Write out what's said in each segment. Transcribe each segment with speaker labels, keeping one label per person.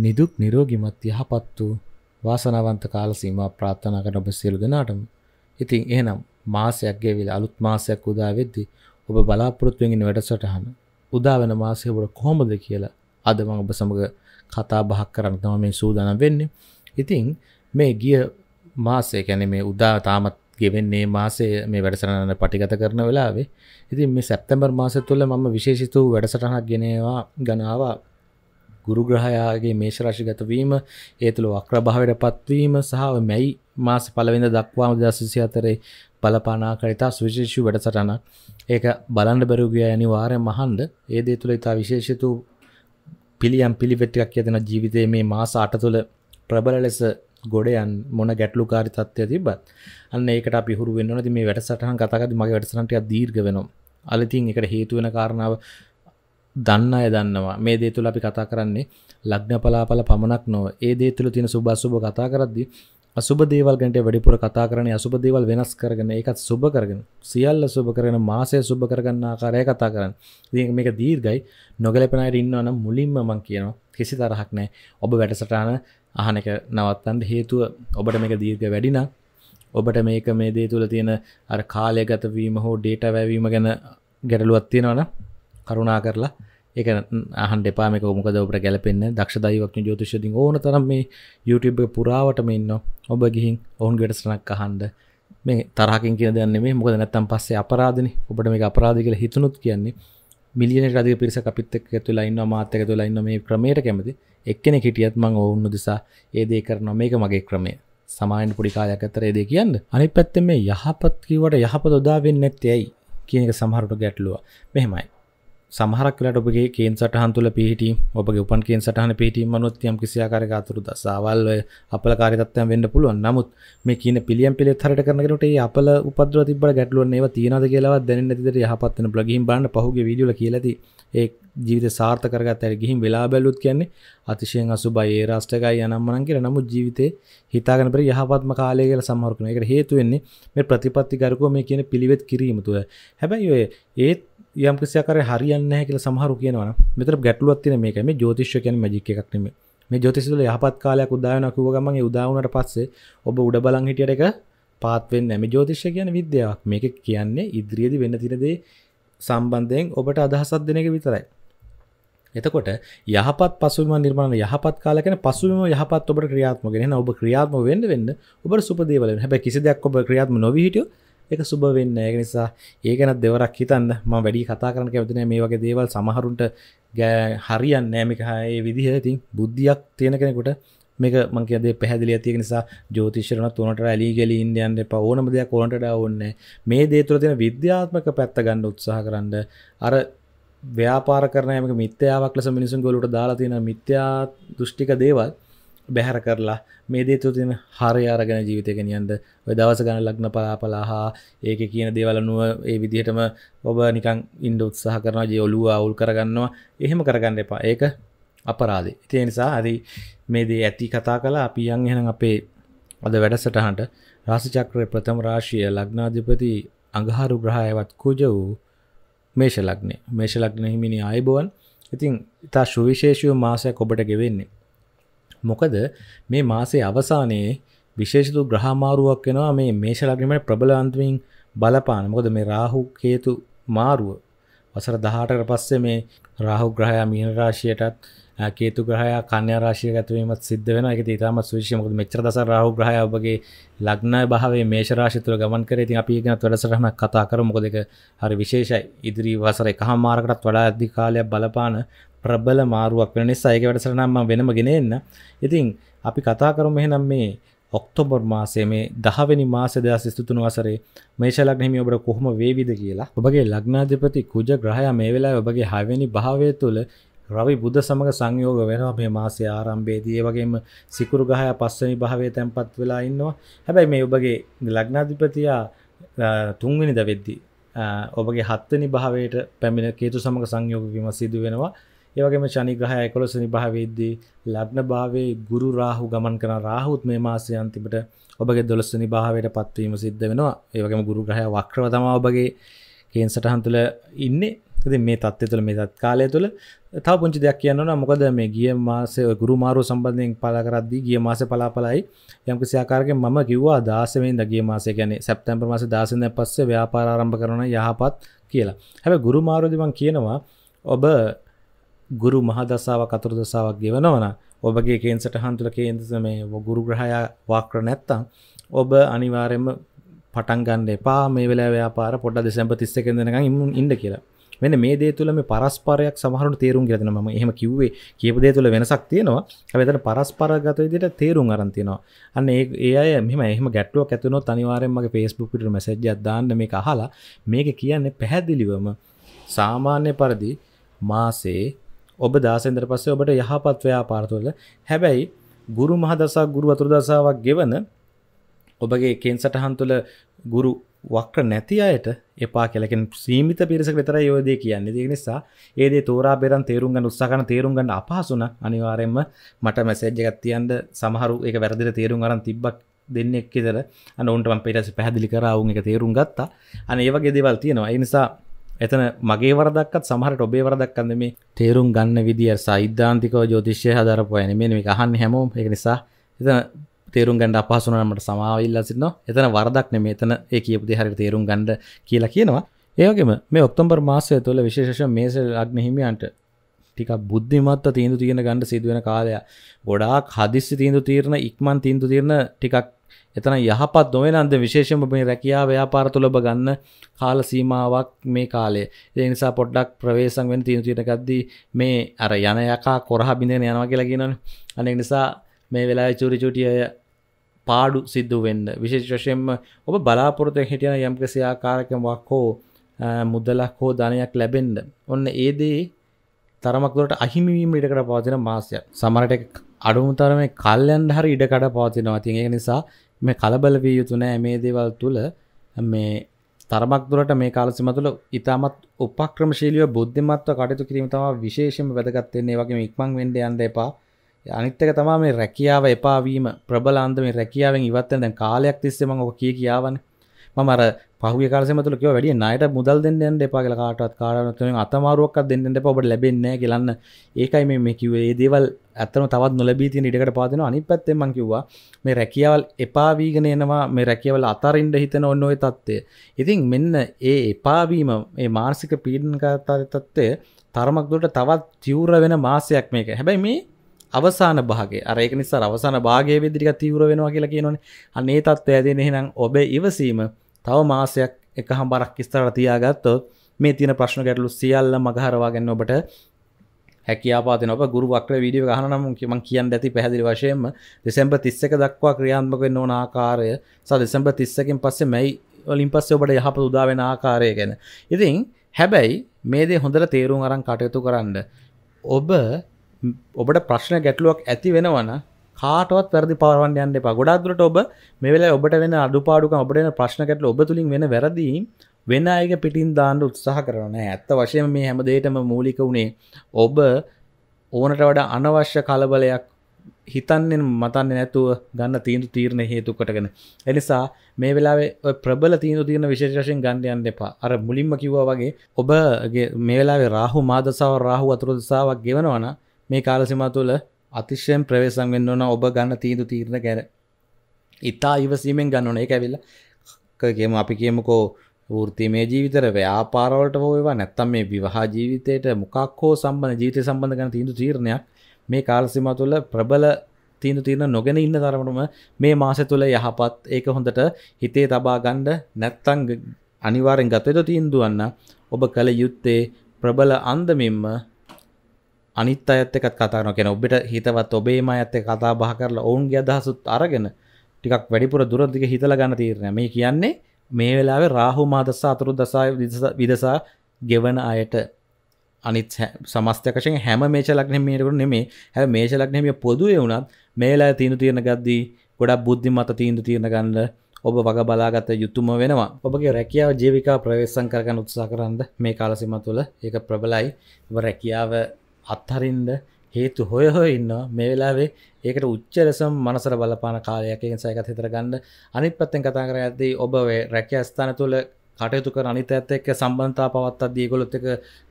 Speaker 1: නිදුක් නිරෝගිමත් යහපත් වූ වාසනාවන්ත කාල සීමා ප්‍රාර්ථනා කරන ඔබ සියලු දෙනාටම. ඉතින් එහෙනම් මාසයක් ගෙවිලා අලුත් මාසයක් උදා වෙද්දී ඔබ බලාපොරොත්තු වෙන වැඩසටහන උදා වෙන මාසය ඔබට කොහොමද කියලා අද මම ඔබ සමග කතා බහක් කරන්න තමයි මේ සූදානම් වෙන්නේ. ඉතින් මේ ගිය මාසය කියන්නේ මේ උදා තාමත් ගෙවෙන්නේ මාසේ මේ වැඩසටහන පටිගත කරන වෙලාවේ. ඉතින් මේ සැප්තැම්බර් මාසය තුළ මම විශේෂිත වූ වැඩසටහනක් ගෙනවා ගනාවා ගුරුග්‍රහයාගේ මේශරශිගත වීම ඒතුළ වක්‍රභාවයට පත්වීම සහ මැයි මාස පළවෙඳ දක්වාම දසිසි අතරේ බලපානාකරිතා සුවිශේෂූ වැඩසටන ඒක බලන්ඩ බැරුගිය අනිවාරය මහන්ඩ ඒ දේ තුළ ඉතා විශේෂතු පිළියම් පිළිවෙට්ටික් ඇතින ජීවිතය මේ මාස අට තුළ ප්‍රබල ලෙස ගොඩයන් මොන ගැටලු කාරි තත්වය තිබත් අන්න ඒකට පිහුරු වෙන්නනති මේ වැඩසටහන් කතකද මගේ වැඩසටන්ටය දීර්ග වෙනවා අලතින් එකට හේතුවෙන කාරණාව දන්න අය දන්නවා මේ දේ තුළ අපි කතා කරන්නේ ලග්න පලාපල පමණක් නොව ඒ දේ තුළ තියෙන සුබ අසුබ කතා කරද්දී අසුබ දේවල් ගැනට වැඩිපුර කතා කරන අසුබ දේවල් වෙනස් කරගෙන ඒකත් සුබ කරගෙන සියල්ල සුබ කරගෙන මාසය සුබ කරගන්න ආකාරය කතා කරන්න. ඉතින් මේක දීර්ඝයි. නොගැලපෙන අයට ඉන්නවා නම් මුලින්ම මම කියනවා කිසි තරහක් නැහැ. ඔබ වැඩසටහන අහන එක නවත්තන්න හේතුව ඔබට මේක දීර්ඝ වැඩි නම් ඔබට මේක මේ දේ තුල තියෙන අර කාලය ගත වීම හෝ ඩේටා වැයවීම ගැන ගැටලුවක් තියෙනවා නම් කරුණා කරලා ඒක අහන් දෙපාමක මොකද ඔබට ගැලපෙන්න්න දක්ෂ දයිවක්න ජෝතිෂදිින් ඕන තරම් මේ YouTube පුරාවටම ඉන්න ඔබ ගිහින් ඔවුන් ගෙටස්නක් අහන්ඩ මේ තරහකින් කිය දන්නේ මේ මොකද නැත්තම් පස්සේ අපරාධන ඔබට මේ අපරාධිකල හිතනුත් කියන්නේ මිලියන රදි පිරිස අපිත්තක තුලයින්න මාතක තුලයින්න මේ ක්‍රමයට කැමති එක්කෙන හිටියත් මං ඔවුන්න දෙසා ඒදේ කරන මේක මගේ ක්‍රමය සමායෙන් පුඩිකායක් අතර ඒදේ කියන්න අනි පැත්ත මේ යහපත්කිවට යහප දොදාවෙන් නැත්තයයි කියනක සමහරුට ගැටලුව මෙහෙමයි සමහරක් වෙලාට ඔබගේ කේන් සටහන් තුළ පිහිටීම ඔබගේ උපන් කේන් සටහන පිහිටීම අනුවත් යම් කිසි ආකාරයක අතුරු දසාවල් අපලකාරී තත්ත්වයන් වෙන්න පුළුවන්. නමුත් මේ කියන පිළියම් පිළිවෙත් හරයට කරන කෙනෙකුට මේ අපල උපද්‍රව තිබ්බට ගැටලුවක් නේව තියනවාද කියලාවත් දැනෙන්නේ නැති දෙයට යහපත් වෙන බ්ලොගින් බලන්න පහුගිය වීඩියෝ වල කියලා තියෙයි. ඒ ජීවිත සාර්ථක කරගත්ත හැටි ගිහින් වෙලා බැලුවොත් කියන්නේ අතිශයින් අසුබයි ඒ රාෂ්ට්‍රගයි යනම්මනම් කියලා නමුත් ජීවිතේ හිතාගෙන පරි යහපත්ම කාලය කියලා සමහර කෙනෙක්. ඒකට හේතු වෙන්නේ මේ ප්‍රතිපත්ති ගරුකෝ මේ කියන පිළිවෙත් කිරීම තුළ. හැබැයි ඔය ඒත් යම් කිසිකර හරියන්න කියල සහරු කියනවන මෙතර ගැටලුවත්තින මේක මේ ජෝතිශ්‍යකයන මජික එකක්නීම මේ ජෝතිසිල යහපත් කාලයක් උදායනකුව ගමන් උදාවනට පස්සේ ඔබ උඩ බලං හිටියට එක පාත්වෙන් නැම ජෝතිශ්‍ය කියන විද්‍යාවක් මේක කියන්නේ ඉදිරියේදි වෙන්න තිනදේ සම්බන්ධයෙන් ඔබට අදහසත් දෙනක විතරයි එතකොට යහපත් පසුම නිර්මාණ යහපත් කාලකන පසුම යහපත් ඔබට ක්‍රියාත්මගෙන ඔබ ක්‍රියාත්ම වෙන්න වෙන්න ඔබ සුපදේවල හැබැ කිසි දෙයක් ඔබ ක්‍රියාත්ම නොවහිටියෝ එක සුබ වෙන්න ඒක නිසා ඒ ගැන දෙවරක් හිතන්න ම වැඩි කතා කරන කැවතින මේ වගේ දේවල් සමහරුන්ට ගෑ හරියන් නෑමිකහයේ විදිහ ඉතින් බුද්ධියක් තියෙන කෙනෙකුට මේක මංකද පැහදිලිය තිය නිසා ජෝතිශරන තුනට ඇලිගෙල ඉන්දියන්ට පවෝනම දෙයක් ඕොට ඔන්න මේ දේතුර තින විද්‍යාත්මක පැත්ත ගන්න උත්සාහ කරන්න අර ව්‍යාපාර කරනයම මිත්‍යාවක් ලෙස මිනිසුන් ගොලට දාලා තියෙන මිත්‍යා දෘෂ්ටික දේවල් බැහැර කරලා මේ දේ තුතින හරය අරගෙන ජීවිතයගෙනියන්ද ඔය දවස ගන ලක්න පලාපලා හා ඒක කියන දේවලනුව ඒ විදිහටම ඔබ නිකං ඉන්ඩ උත්සාහ කරන ජයඔලුව අවුල් කරගන්නවා එහෙම කරගන්න එපා ඒක අපරාධ ඉතිය නිසා හරි මේ දේ ඇති කතා කලා අපි යන් එහෙන අපේ අද වැඩසටහන්ට රාසිචක්‍රය ප්‍රථම රාශිය ලග්නාධිපති අඟහාරු ග්‍රහයවත් කුජ වූ මේෂ ලක්නේ මේෂ ලක්න හිමිනි අයිබුවන් ඉතින් ඉතා ශුවිශේෂය මාසයක් ඔබට ගෙවෙන්නේ මොකද මේ මාසේ අවසානයේ විශේෂතු ග්‍රහමාරුවක් වෙනවා මේ මේෂ ලග්නෙට ප්‍රබලවන්තමින් බලපාන. මොකද මේ රාහු කේතු මාරුව වසර 18කට පස්සේ මේ රාහු ග්‍රහයා මීන රාශියටත් කේතු ග්‍රහයා කන්‍යා රාශියට ගත වීමත් සිද්ධ වෙනවා. ඒක ඉතාමත් සුවිශේෂයි. මොකද මෙච්චර දසර රාහු ග්‍රහයා ඔබගේ ලග්න භාවයේ මේෂ රාශිය තුළ ගමන් කරේ. ඉතින් අපි ඒකනත් වැඩසටහනක් කතා කරමු. මොකද ඒක හරි විශේෂයි. ඉදිරි වසර එකහමාරකටත් වඩා අධික කාලයක් බලපාන ප්‍රබල මාරුවක් වෙන නිසා ඒක වැඩසටහනක් මම වෙනම ගෙන එන්න. ඉතින් අපි කතා කරමු එහෙනම් මේ ඔක්තෝබර් මාසයේ මේ 10 වෙනි මාසේ 2023 වසරේ මේෂ ලග්න හිමි ඔබට කොහොම වේවිද කියලා. ඔබගේ ලග්නාධිපති කුජ ග්‍රහයා මේ වෙලාවේ ඔබගේ 6 වෙනි භාවය තුළ රවි බුද සමග සංයෝග වෙනවා මේ මාසේ ආරම්භයේදී ඒ වගේම සිකුරු ගහය පස්වෙනි භාවයේ තැන්පත් වෙලා ඉන්නවා. හැබැයි මේ ඔබගේ ලග්නාධිපතියා තුන්වෙනිද වෙද්දී ඔබගේ හත්වෙනි භාවයට පැමිණ කේතු සමග සංයෝග වීම සිදු වෙනවා. ඒවගේම ශනිග්‍රහය එකොළොසනි භාවේද්දී ලබ්න භාවේ ගුරු රාහු ගමන් කරන රාහුත් මේ මාසය අන්තිමට ඔබගේ දොළොස්වනි භාවයට පත්වීම සිද්ධ වෙනවා ඒවගේම ගුරු ග්‍රහය වක්‍රව තම ඔබගේ කේන් සටහන් තුළ ඉන්නේ ඉතින් මේ තත්ත්වය තුළ මේ තත් කාලය තුළ තව පුංචි දෙයක් කියන්න ඕන මොකද මේ ගිය මාසේ ගුරු මාරුව සම්බන්ධයෙන් පලා කරද්දී ගිය මාසේ පලාපලයි යම්කිසි ආකාරයකින් මම කිව්වා 16 වෙනිදා ගිය මාසේ කියන්නේ සැප්තැම්බර් මාසේ 16 වෙනිදා පස්සේ ව්‍යාපාර ආරම්භ කරන යහපත් කියලා. හැබැයි ගුරු මාරුවේදී මම කියනවා ඔබ ගුරු මහදසාවක් අතුරු දසාවක් ගෙවනවන ඔබගේ කේන්සටහන් තුළ කේන්දස මේ ගුරු ග්‍රහයා වාක්‍ර නැත්තම් ඔබ අනිවාරෙන්ම පටන්ගන්න එපා මේ වෙලා ව්‍යාපාර පොඩ දෙසැම්ප තිස්සකෙන්දනක ඉමුන් ඉඩ කියලා වෙන මේ දේ තුළ මේ පරස්පරයක් සමහරට තේරුම් ගෙතන ම එහම කිව්වේ කියප දේ තුළ වෙනසක් තියෙනවා හැබැතන පරස්පරගත විදිට තේරුම් අරන්තිනවා අන්න ඒ අය මෙම එහම ගැටුවක් ඇතුනො අනිවාරෙන්මගේ පේස්බුක්ට මසජ් අදාන්න මේ අහලා මේක කියන්නේ පැහැදිලිවම සාමාන්‍ය පරදි මාසේ ඔබ දාසෙන්දර පස්සේ ඔබට යහපත් ව්‍යාපාරතුල හැබැයි ගුරු මහදසක් ගුරු වතුරු දසාවක් ගෙවන ඔබගේ කේන් සටහන් තුළ ගුරු වක්‍ර නැති අයට එපා කියලකින් සීමිත පිරිසක විතරයි යෝධය කියන්නේ ඒ නිසා ඒ දේ තෝරා බේරන් තේරුම් ගන්න උත්සාහ කරන තේරුම් ගන්න අපහසු නම් අනිවාර්යයෙන්ම මට මැසේජ් එකක් තියන්න සමහරු ඒක වැරදිට තේරුම් ගන්න තිබ්බක් දෙන්නෙක් කියලා අන්න උන්ට මම ඊට පස්සේ පැහැදිලි කරා වුන් ඒක තේරුම් ගත්තා අන්න ඒ වගේ දේවල් තියෙනවා ඒ නිසා එතන මගේ වරදක්කත් සමහරට ඔබේ වරදක්කන්ද මේ තේරුම් ගන්න විදිිය සයිද්ධාන්තිකව ජෝතිශ්‍ය හදරපුයන මේ මේ අහන්න හැමෝම් එක නිසා එතන තේරුම් ගණඩ අපහසුනමට සමාවිල්ල සින්න එතන වරදක් නෙම එතන ඒ කියපුදි හරි තේරුම් ගණඩ කියලා කියනවා ඒවගේම මේ ඔක්තොම්බර් මාසය තුළ විශේෂ මේස අග්නහිමියන්ට ටික බුද්ධිමත්ව තීන්දු තියෙන ගණඩ සිදුවෙන කාලය ගොඩාක් හදිස්සි තීන්දු තීරණ ඉක්මන් තීන්දු තිරණ ටිකක් එතන යහපත් නොවෙනන්ද විශේෂම මේ රැකියා ව්‍යාපාර තුළ ඔබ ගන්න කාල සීමාවක් මේ කාලේ. ඒ නිසා පොඩ්ඩක් ප්‍රවේශම් වෙන්න තියෙන තියෙන ගද්දී මේ අර යන යකා කොරහ බින්දගෙන යනවා කියලා කියනවනේ. අනේ නිසා මේ වෙලාවේ චූටි චූටි අය පාඩු සිද්ධ වෙන්න. විශේෂ වශයෙන්ම ඔබ බලාපොරොත්තු හිටියන යම් කෙසේ ආකාරයකම වක් හෝ මුදලක් හෝ ධනයක් ලැබෙන්න. ඔන්න ඒ දේ තරමක්දොට අහිමිවීම ඉඩකට පවතින මාසය සමරට අඩුමුතරම කල්යන් හරි ඉඩකඩ පවතිනවා තිය නිසා මේ කලබල වී යුතුනෑ මේ දේවල් තුළ මේ තරමක් දුරට මේ කාලසිම තුළ ඉතාමත් උපක්‍රමශීලිය බුද්ධිමත්ව කටයුතු කිරීම තම විශේෂම වැදගත්වෙන්නේ වගේ ඉක්මං වෙන්ඩ අන්ඩ එපා අනිත්තක තමා මේ රැකියාව එපාවීම ප්‍රබලාන්දම රැකියාවෙන් ඉවත්තෙන් දැන් කාලයක් තිස්සෙම ඔක කිය කියාවන මමර පහුගේ කාලේ මතල කිව්වා වැඩි ණයට මුදල් දෙන්න යන්න එපා කියලා කාටවත් කාටවත් තුනෙන් අතමාරුවක්වත් දෙන්න දෙන්න එපා ඔබට ලැබෙන්නේ නැහැ කියලාන්න ඒකයි මේ මේ කිව්වේ මේ දේවල් ඇත්තම තවත් නොලැබී තියෙන ඉඩකට පාදිනවා අනිත් පැත්තෙන් මම කිව්වා මේ රැකියාවල් එපා වීගෙන එනවා මේ රැකියාවල් අතරින්න හිතන ඔන්න ඔය தත්ත්වය ඉතින් මෙන්න ඒ එපා වීම මේ මානසික පීඩනකාරී தත්ත්වය තරමක් දුරට තවත් තීව්‍ර වෙන මාසයක් මේක හැබැයි මේ අවසාන භාගය අරයක නිසා අවසාන භාගය විදිරික තීවර වෙනවා කියලා කියනවනේ අනේ තත්ත්වය ඇදෙන එහෙනම් ඔබේ ඉවසීම තව මාසයක් එක හම්බරක් ස්ථර තියාගත්තොත් මේ තියෙන ප්‍රශ්න ගැටලු සියල්ල මගහරවාගෙන් ඔබට හැකියාපාතන ඔබ ගුරු වක්‍ර වීඩියෝ ගහනනම් මම කියන්න ඇති පැහැදිලි වශයෙන්ම දෙසැම්බර් 31 දක්වා ක්‍රියාත්මක වෙන්න ඕන ආකාරය සහ දෙසැම්බර් 31කින් පස්සේ මැයි වලින් පස්සේ ඔබට යහපත උදා වෙන ආකාරය ගැන. ඉතින් හැබැයි මේ දේ හොඳට තේරුම් අරන් කටයුතු කරන්න. ඔබ ඔබට ප්‍රශ්න ගැටලුවක් ඇති වෙනවනම් කාටවත් පැරදි පවරන්න යන්න එපා ගොඩක්දුරට ඔබ මෙවෙලා ඔබට වෙන අඩුපාඩුකම් ඔබට වෙන ප්‍රශ්නකට ඔබ තුලින් වෙන වැරදි වෙන අයගේ පිටින් දාන්න උත්සාහ කරනවා නෑ ඇත්ත වශයෙන්ම මේ හැම දෙයකම මූලික උනේ ඔබ ඕනට වඩා අනවශ්‍ය කලබලයක් හිතන්නේ මතන්නේ නැතුව ගන්න තීන්දුව තීරණ හේතු කොටගෙන එනිසා මේ වෙලාවේ ඔය ප්‍රබල තීන්දුව තීරණ විශේෂ වශයෙන් ගන්න යන්න එපා අර මුලින්ම කිව්වා වගේ ඔබ මේ වෙලාවේ රාහු මාදසාව රාහු අතුරු දසාවක් ගෙවනවා නම් මේ කාල සීමා තුළ අතිශයෙන් ප්‍රවේශම් වෙන්න ඕන ඔබ ගන්න තීදු තීරණ ගැන ඉතා ඉවසීමෙන් ගන්න ඕන ඒක ඇවිල්ලා කියමු අපි කියමුකෝ වෘත්තිමය ජීවිතර ව්‍යාපාරවලට හෝවා නැත්තම් මේ විවාහ ජීවිතයට මොකක් හෝ සම්බන්ධ ජීවිතය සම්බන්ධ කරන තීන්දුව තීරණයක් මේ කාලසීමා තුළ ප්‍රබල තීන්දුව තීරණ නොගෙන ඉන්න තරමටම මේ මාසය තුළ යහපත් ඒක හොඳට හිතේ තබා ගන්න නැත්තම් අනිවාර්යෙන් ගත යුතු තීන්දුවක් ඔබ කල යුත්තේ ප්‍රබල අන්දමින්ම අනිත් අයත් එකත් කතාන කෙන ඔබට හිතවත් ඔබේම ඇත්ත කතා බහ කරලා ඔවුන්ගේ අදහසුත් අරගෙන ටිකක් වැඩිපුර දුරදික හිතල ගන්න තීරණ මේ කියන්නේ මේ වෙලාවේ රාහු මාදස අතුරු දසා විදසා ගෙවන අයට අනිත් සමස්තකශෙන් හැම මේච ලක්න මේටකු නෙමේ හැ මේච ලක්නමිය පොදුවේ වුණත් මේලා තීනු තියෙන ගද්දී ගොඩක් බුද්ධි මත තීන්දු තියෙන ගන්නල ඔබ වග බලාගත යුතුම වෙනවා ඔබගේ රැකියාව ජීවිකා ප්‍රවේශසං කරගන්න උත්සා කරන්න මේ කාලසිම තුළ ඒක ප්‍රබලයි රැකියාව අත්හරින්ද හේතු හොය හො ඉන්න මේ වෙලාවේ ඒකට උච්චරසම් මනසර බලපාන කාලයකින් සයකත් හිතර ගන්න අනිත් පත්තෙන් කතා කර ඇදී ඔබ රැක ස්ථාන තුළ කටයුතු කර අනිත ඇත්ත එක්ක සම්බන්තා පවත්තත් දීගොලොත් එක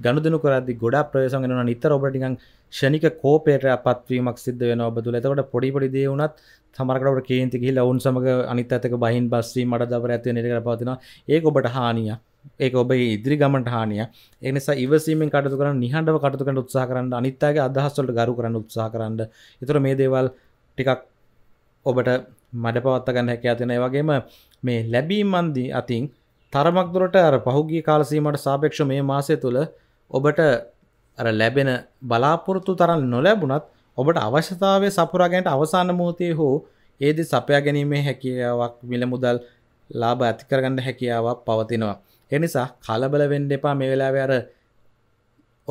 Speaker 1: ගණුදනු කරදදි ගොඩා ප්‍රයසන් වෙන නිතර ඔබටිකන් ෂණික කෝපේට පත්වීමක් සිද්ධ වෙන ඔබ තුළ එතකට පොඩිපොඩි දේවුණත් තමරකට කේන්තිගේ ලවුන් සමඟ අනිත ඇතක බහින් බස්සී මට දබර ඇත්ව නිරකර පවතින ඒ ඔබට හානියා ඒක ඔබ ඉදිරි ගමට හානිය එනිසා ඉවසීමෙන් කටතු කරන්න නිහඬව කටතු කරන්න උත්සාහ කරන්න අනිත්‍යගේ අදහස්වලට ගරු කරන්න උත්සාහ කරන්න. ඒතර මේ දේවල් ටිකක් ඔබට මඩ පවත්ත ගන්න හැකියාව තියෙන ඒ වගේම මේ ලැබීම් මන්දී අතින් තරමක් දුරට අර පහුගිය කාල සීමාවට සාපේක්ෂව මේ මාසය තුල ඔබට අර ලැබෙන බලාපොරොත්තු තරම් නොලැබුණත් ඔබට අවශ්‍යතාවය සපුරා ගැනීමට අවසාන මොහොතේ හෝ ඒදී සපයා ගැනීමේ හැකියාවක් මිල මුදල් ලාභ ඇති කරගන්න හැකියාවක් පවතිනවා. එනිසා කලබල වෙන්න එපා මේ වෙලාවේ අර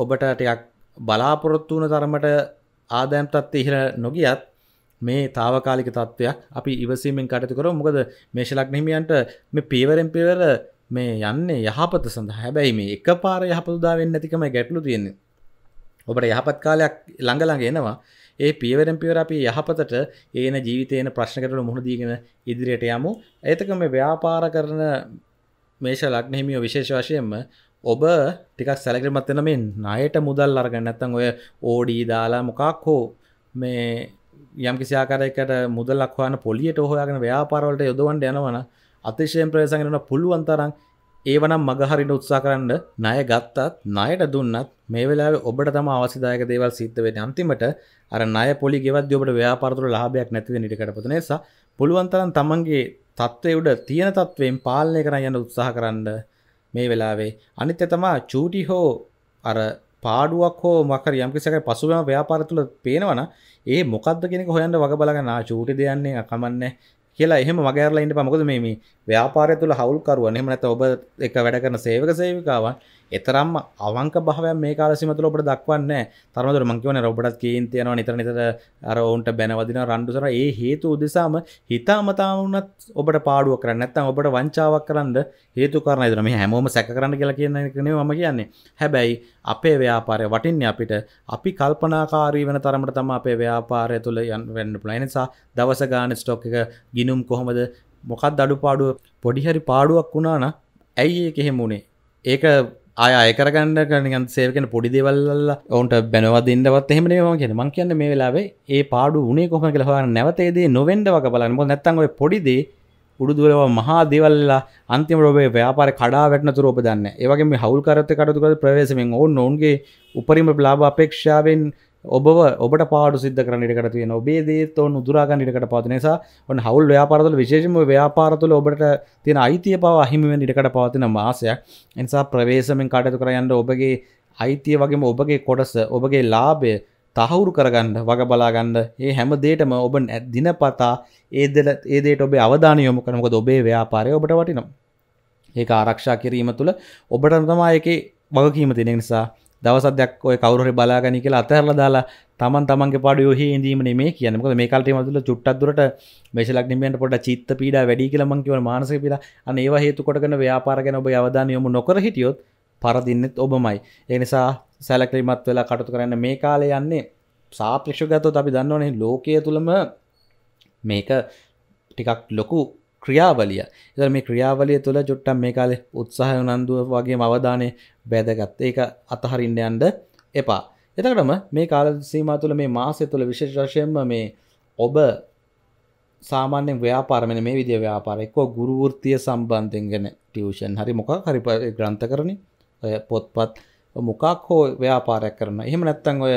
Speaker 1: ඔබට ටිකක් බලාපොරොත්තු වුණ තරමට ආදායම් තත්ත්වය ඉහළ නොගියත් මේ తాවකාලික තත්ත්වයක් අපි ඉවසීමෙන් කටයුතු කරමු. මොකද මේෂ ලග්න හිමියන්ට මේ පියවරෙන් පියවර මේ යන්නේ යහපත සඳහා. හැබැයි මේ එකපාර යහපත උදා වෙන්නේ නැතිකම ගැටලු තියෙන්නේ. ඔබට යහපත් කාලයක් ළඟ ළඟ එනවා. ඒ පියවරෙන් පියවර අපි යහපතට ඒන ජීවිතේන ප්‍රශ්න ගැටලු මුහුණ දීගෙන ඉදිරියට යමු. ඒතක මේ ව්‍යාපාර කරන මේෂ ලක්නහිමියෝ විශේෂ වශයෙන්ම ඔබ ටිකක් සැලකිරිමත් වෙන මේ ණයට මුදල් අරගෙන නැත්නම් ඔය ඕඩි දාලා මොකක් හෝ මේ යම් කිසි ආකාරයකට මුදලක් හොයන පොලියට හොයාගෙන ව්‍යාපාරවලට යොදවන්න යනවනම් අතිශයෙන් ප්‍රවේශම් කරන පුළුවන් තරම් ඒවනම් මගහරිට උත්සා කරන්න ණය ගත්තත් ණයට දුන්නත් මේ වෙලාවේ ඔබට තම අවශ්‍යදායක දේවල් සිද්ධ වෙන්නේ අන්තිමට අර ණය පොලි ගෙවද්දී ඔබට ව්‍යාපාර තුළ ලාභයක් නැති වෙන ඉඩ කඩපත නිසා පුළුවන් තරම් තමන්ගේ තත්ත්වය උඩ තියෙන තත්ත්වයෙන් පාලනය කරන්න යන උත්සාහ කරන්න මේ වෙලාවේ අනිත් තමා චූටි හෝ අර පාඩුවක් හෝ මකර යම්කිසක පසුබෑම ව්‍යාපාර තුළ පේනවනම් ඒ මොකද්ද කියන එක හොයන්න වග බලගෙන ආ චූටි දෙයන්නේ අකමන්නේ කියලා එහෙම මගෑරලා ඉන්න බෑ මොකද මේ මේ ව්‍යාපාරය තුළ හවුල්කරුවන් එහෙම නැත්නම් ඔබ එක වැඩ කරන සේවක සේවිකාවන් එතරම් අවංක භාවයක් මේ කාල සීමතුල ඔබට දක්වන්නේ තරමදුර මං කියන්නේ ඔබටත් කේන්ති යනවා නිතර නිතර අර ඔවුන්ට බැනවදින රණ්ඩුසර ඒ හේතු උදෙසාම හිතාමතාම වුණත් ඔබට පාඩුවක් කරන්න නැත්නම් ඔබට වංචාවක් කරන්න හේතු කාරණා ඉදර මේ හැමෝම සැක කරන්න කියලා කියන එක නෙවෙයි මම කියන්නේ හැබැයි අපේ ව්‍යාපාරය වටින්නේ අපිට අපි කල්පනාකාරී වෙන තරමට තමයි අපේ ව්‍යාපාරය තුල යන්න වෙන්න පුළුවන් නිසා දවස ගාන ස්ටොක් එක ගිනුම් කොහොමද මොකක් අඩු පාඩුව පොඩිහරි පාඩුවක් වුණාන ඇයි ඒක එහෙම වුණේ ඒක ආය අයකරගන්න කනගන් සේවකන පොඩි දෙවල්ල ඔවන්ට බැනවදන්නවත් එහෙමේ ම කියෙන මං කියන්න මේ වෙලාවේ ඒ පාඩු උනේ කොහම කලවා නැවතේදේ නොවෙන්ඩ වක බලන්න නැත්තන්ගව පොඩිදේ උඩුදුරව මහා දෙවල්ලා අන්තිම රෝබේ ව්‍යාපාර කඩා වැටන තුරෝප දන්න ඒවගේ හවල් කරත කටතුකද ප්‍රවේශමෙන් ඕ නොන්ගේ උපරිම බ්ලාබ අපේක්ෂාවෙන් ඔබ ඔබට පාඩු සිද්ධ කරනට තියෙන ඔබේ දේත් ඔන් උදුරාගන්නටකට පත් නිසා ඔන් හවුල් ව්‍යාපාරතුල විශේෂම ව්‍යාපාරතුල ඔබට තියෙන අයිතිය පව අහිමිවෙන් ඉටකට පවතින මාසයක් එනිසා ප්‍රවේශමෙන් කටයුතු කරයන්න ඔබගේ අයිතිය වගේම ඔබගේ කොටස ඔබගේ ලාභය තහවුරු කරගන්න වග බලාගන්න ඒ හැම දේටම ඔබ දිනපතා ඒදල ඒදේට ඔබේ අවධානයොම කනමකද ඔබේ ව්‍යාපාරය ඔබට වටිනම් ඒක ආරක්ෂා කිරීම තුළ ඔබට තමා එක වගකීම තියෙන නිසා දවසදයක් ඔය කවුරේ බලාගනි කියලා අතහරලා දාලා තමන් තමන්ගේ පාඩු යොහි ඉඳීම නෙමේ කියන්නේ. මොකද මේ කාලේ මතුල චුට්ටක් දුරට මේෂලග්නිමයන්ට පොඩ චිත්ත පීඩා වැඩි කියලා මං කියවන මානසික පීඩා. අන්න ඒවා හේතු කොටගෙන ව්‍යාපාර ගැන ඔබ අවධානය යොමු නොකර හිටියොත් පරදින්නෙත් ඔබමයි. ඒ නිසා සැලකිලිමත් වෙලා කටයුතු කරන්න මේ කාලේ යන්නේ සාපේක්ෂව ගත්තොත් අපි දන්නවනේ ලෝකයේ තුලම මේක ටිකක් ලොකු ක්‍රියාවලිය එතර මේ ක්‍රියාවලිය තුළ චුට්ටම් මේ කාලෙ උත්සාහය උනන්දුව වගේ මවධානය බැදගත් ඒක අතහරින්න යන්ඩ එපා එතකටම මේ කාල සීම තුළ මේ මාසය තුළ විශේෂ වශයෙන්ම මේ ඔබ සාමාන්‍යෙන් ව්‍යාපාරමෙන මේ විදිය ව්‍යාපාර එක්කෝ ගුරුවෘතිය සම්බන්ධයෙන් ගැන ටියවෂන් හරි මොකක් හරි ග්‍රන්ථ කරන පොත්පත් මොකක් හෝ ව්‍යාපාරයක් කරන එහෙම නැත්තං ඔය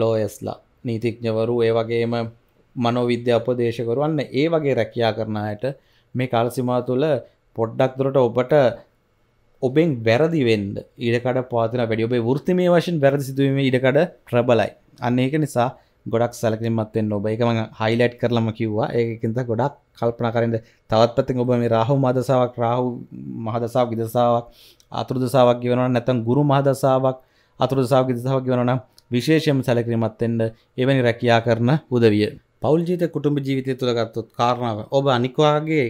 Speaker 1: ලෝයස්ලා නීතිඥවරු ඒ වගේම මනෝවිද්‍යාපදේශකරුවන්න ඒ වගේ රැකයා කරනයට මේ කාලසිමා තුළ පොඩ්ඩක් දුරට ඔබට ඔබෙන් වැරදිවෙන්ඩ ඉඩකඩ පාතින වැඩි ඔබේ ෘතිමේ වශයෙන් වැරදි සිදුවීම ඉඩකඩ ප්‍රබලයි අන්න ඒක නිසා ගොඩක් සැලකින්මත්වෙන් ඔබ එකම හයිලයිට් කරලම කිව්වා ඒකින්ද ගොඩක් කල්පන කරෙන්ට තවත් පතින් ඔබ මේ රාහු මදසාවක් රාහු මහදසාාව විදසාාවක් අතුරදසාාවක් ගවන නැතන් ගුරු මහදසාාවක් අතුරදසාාව විදසාාවක් ගවනනම් විශේෂයම සැලකිරීමත්වෙන්ට එවැනි රැකයා කරන උදවිය පෞල්ජීත කුටුම්ඹ ජීවිතය තුළ ගත්තොත් කාරණාව ඔබ අනිකවාගේ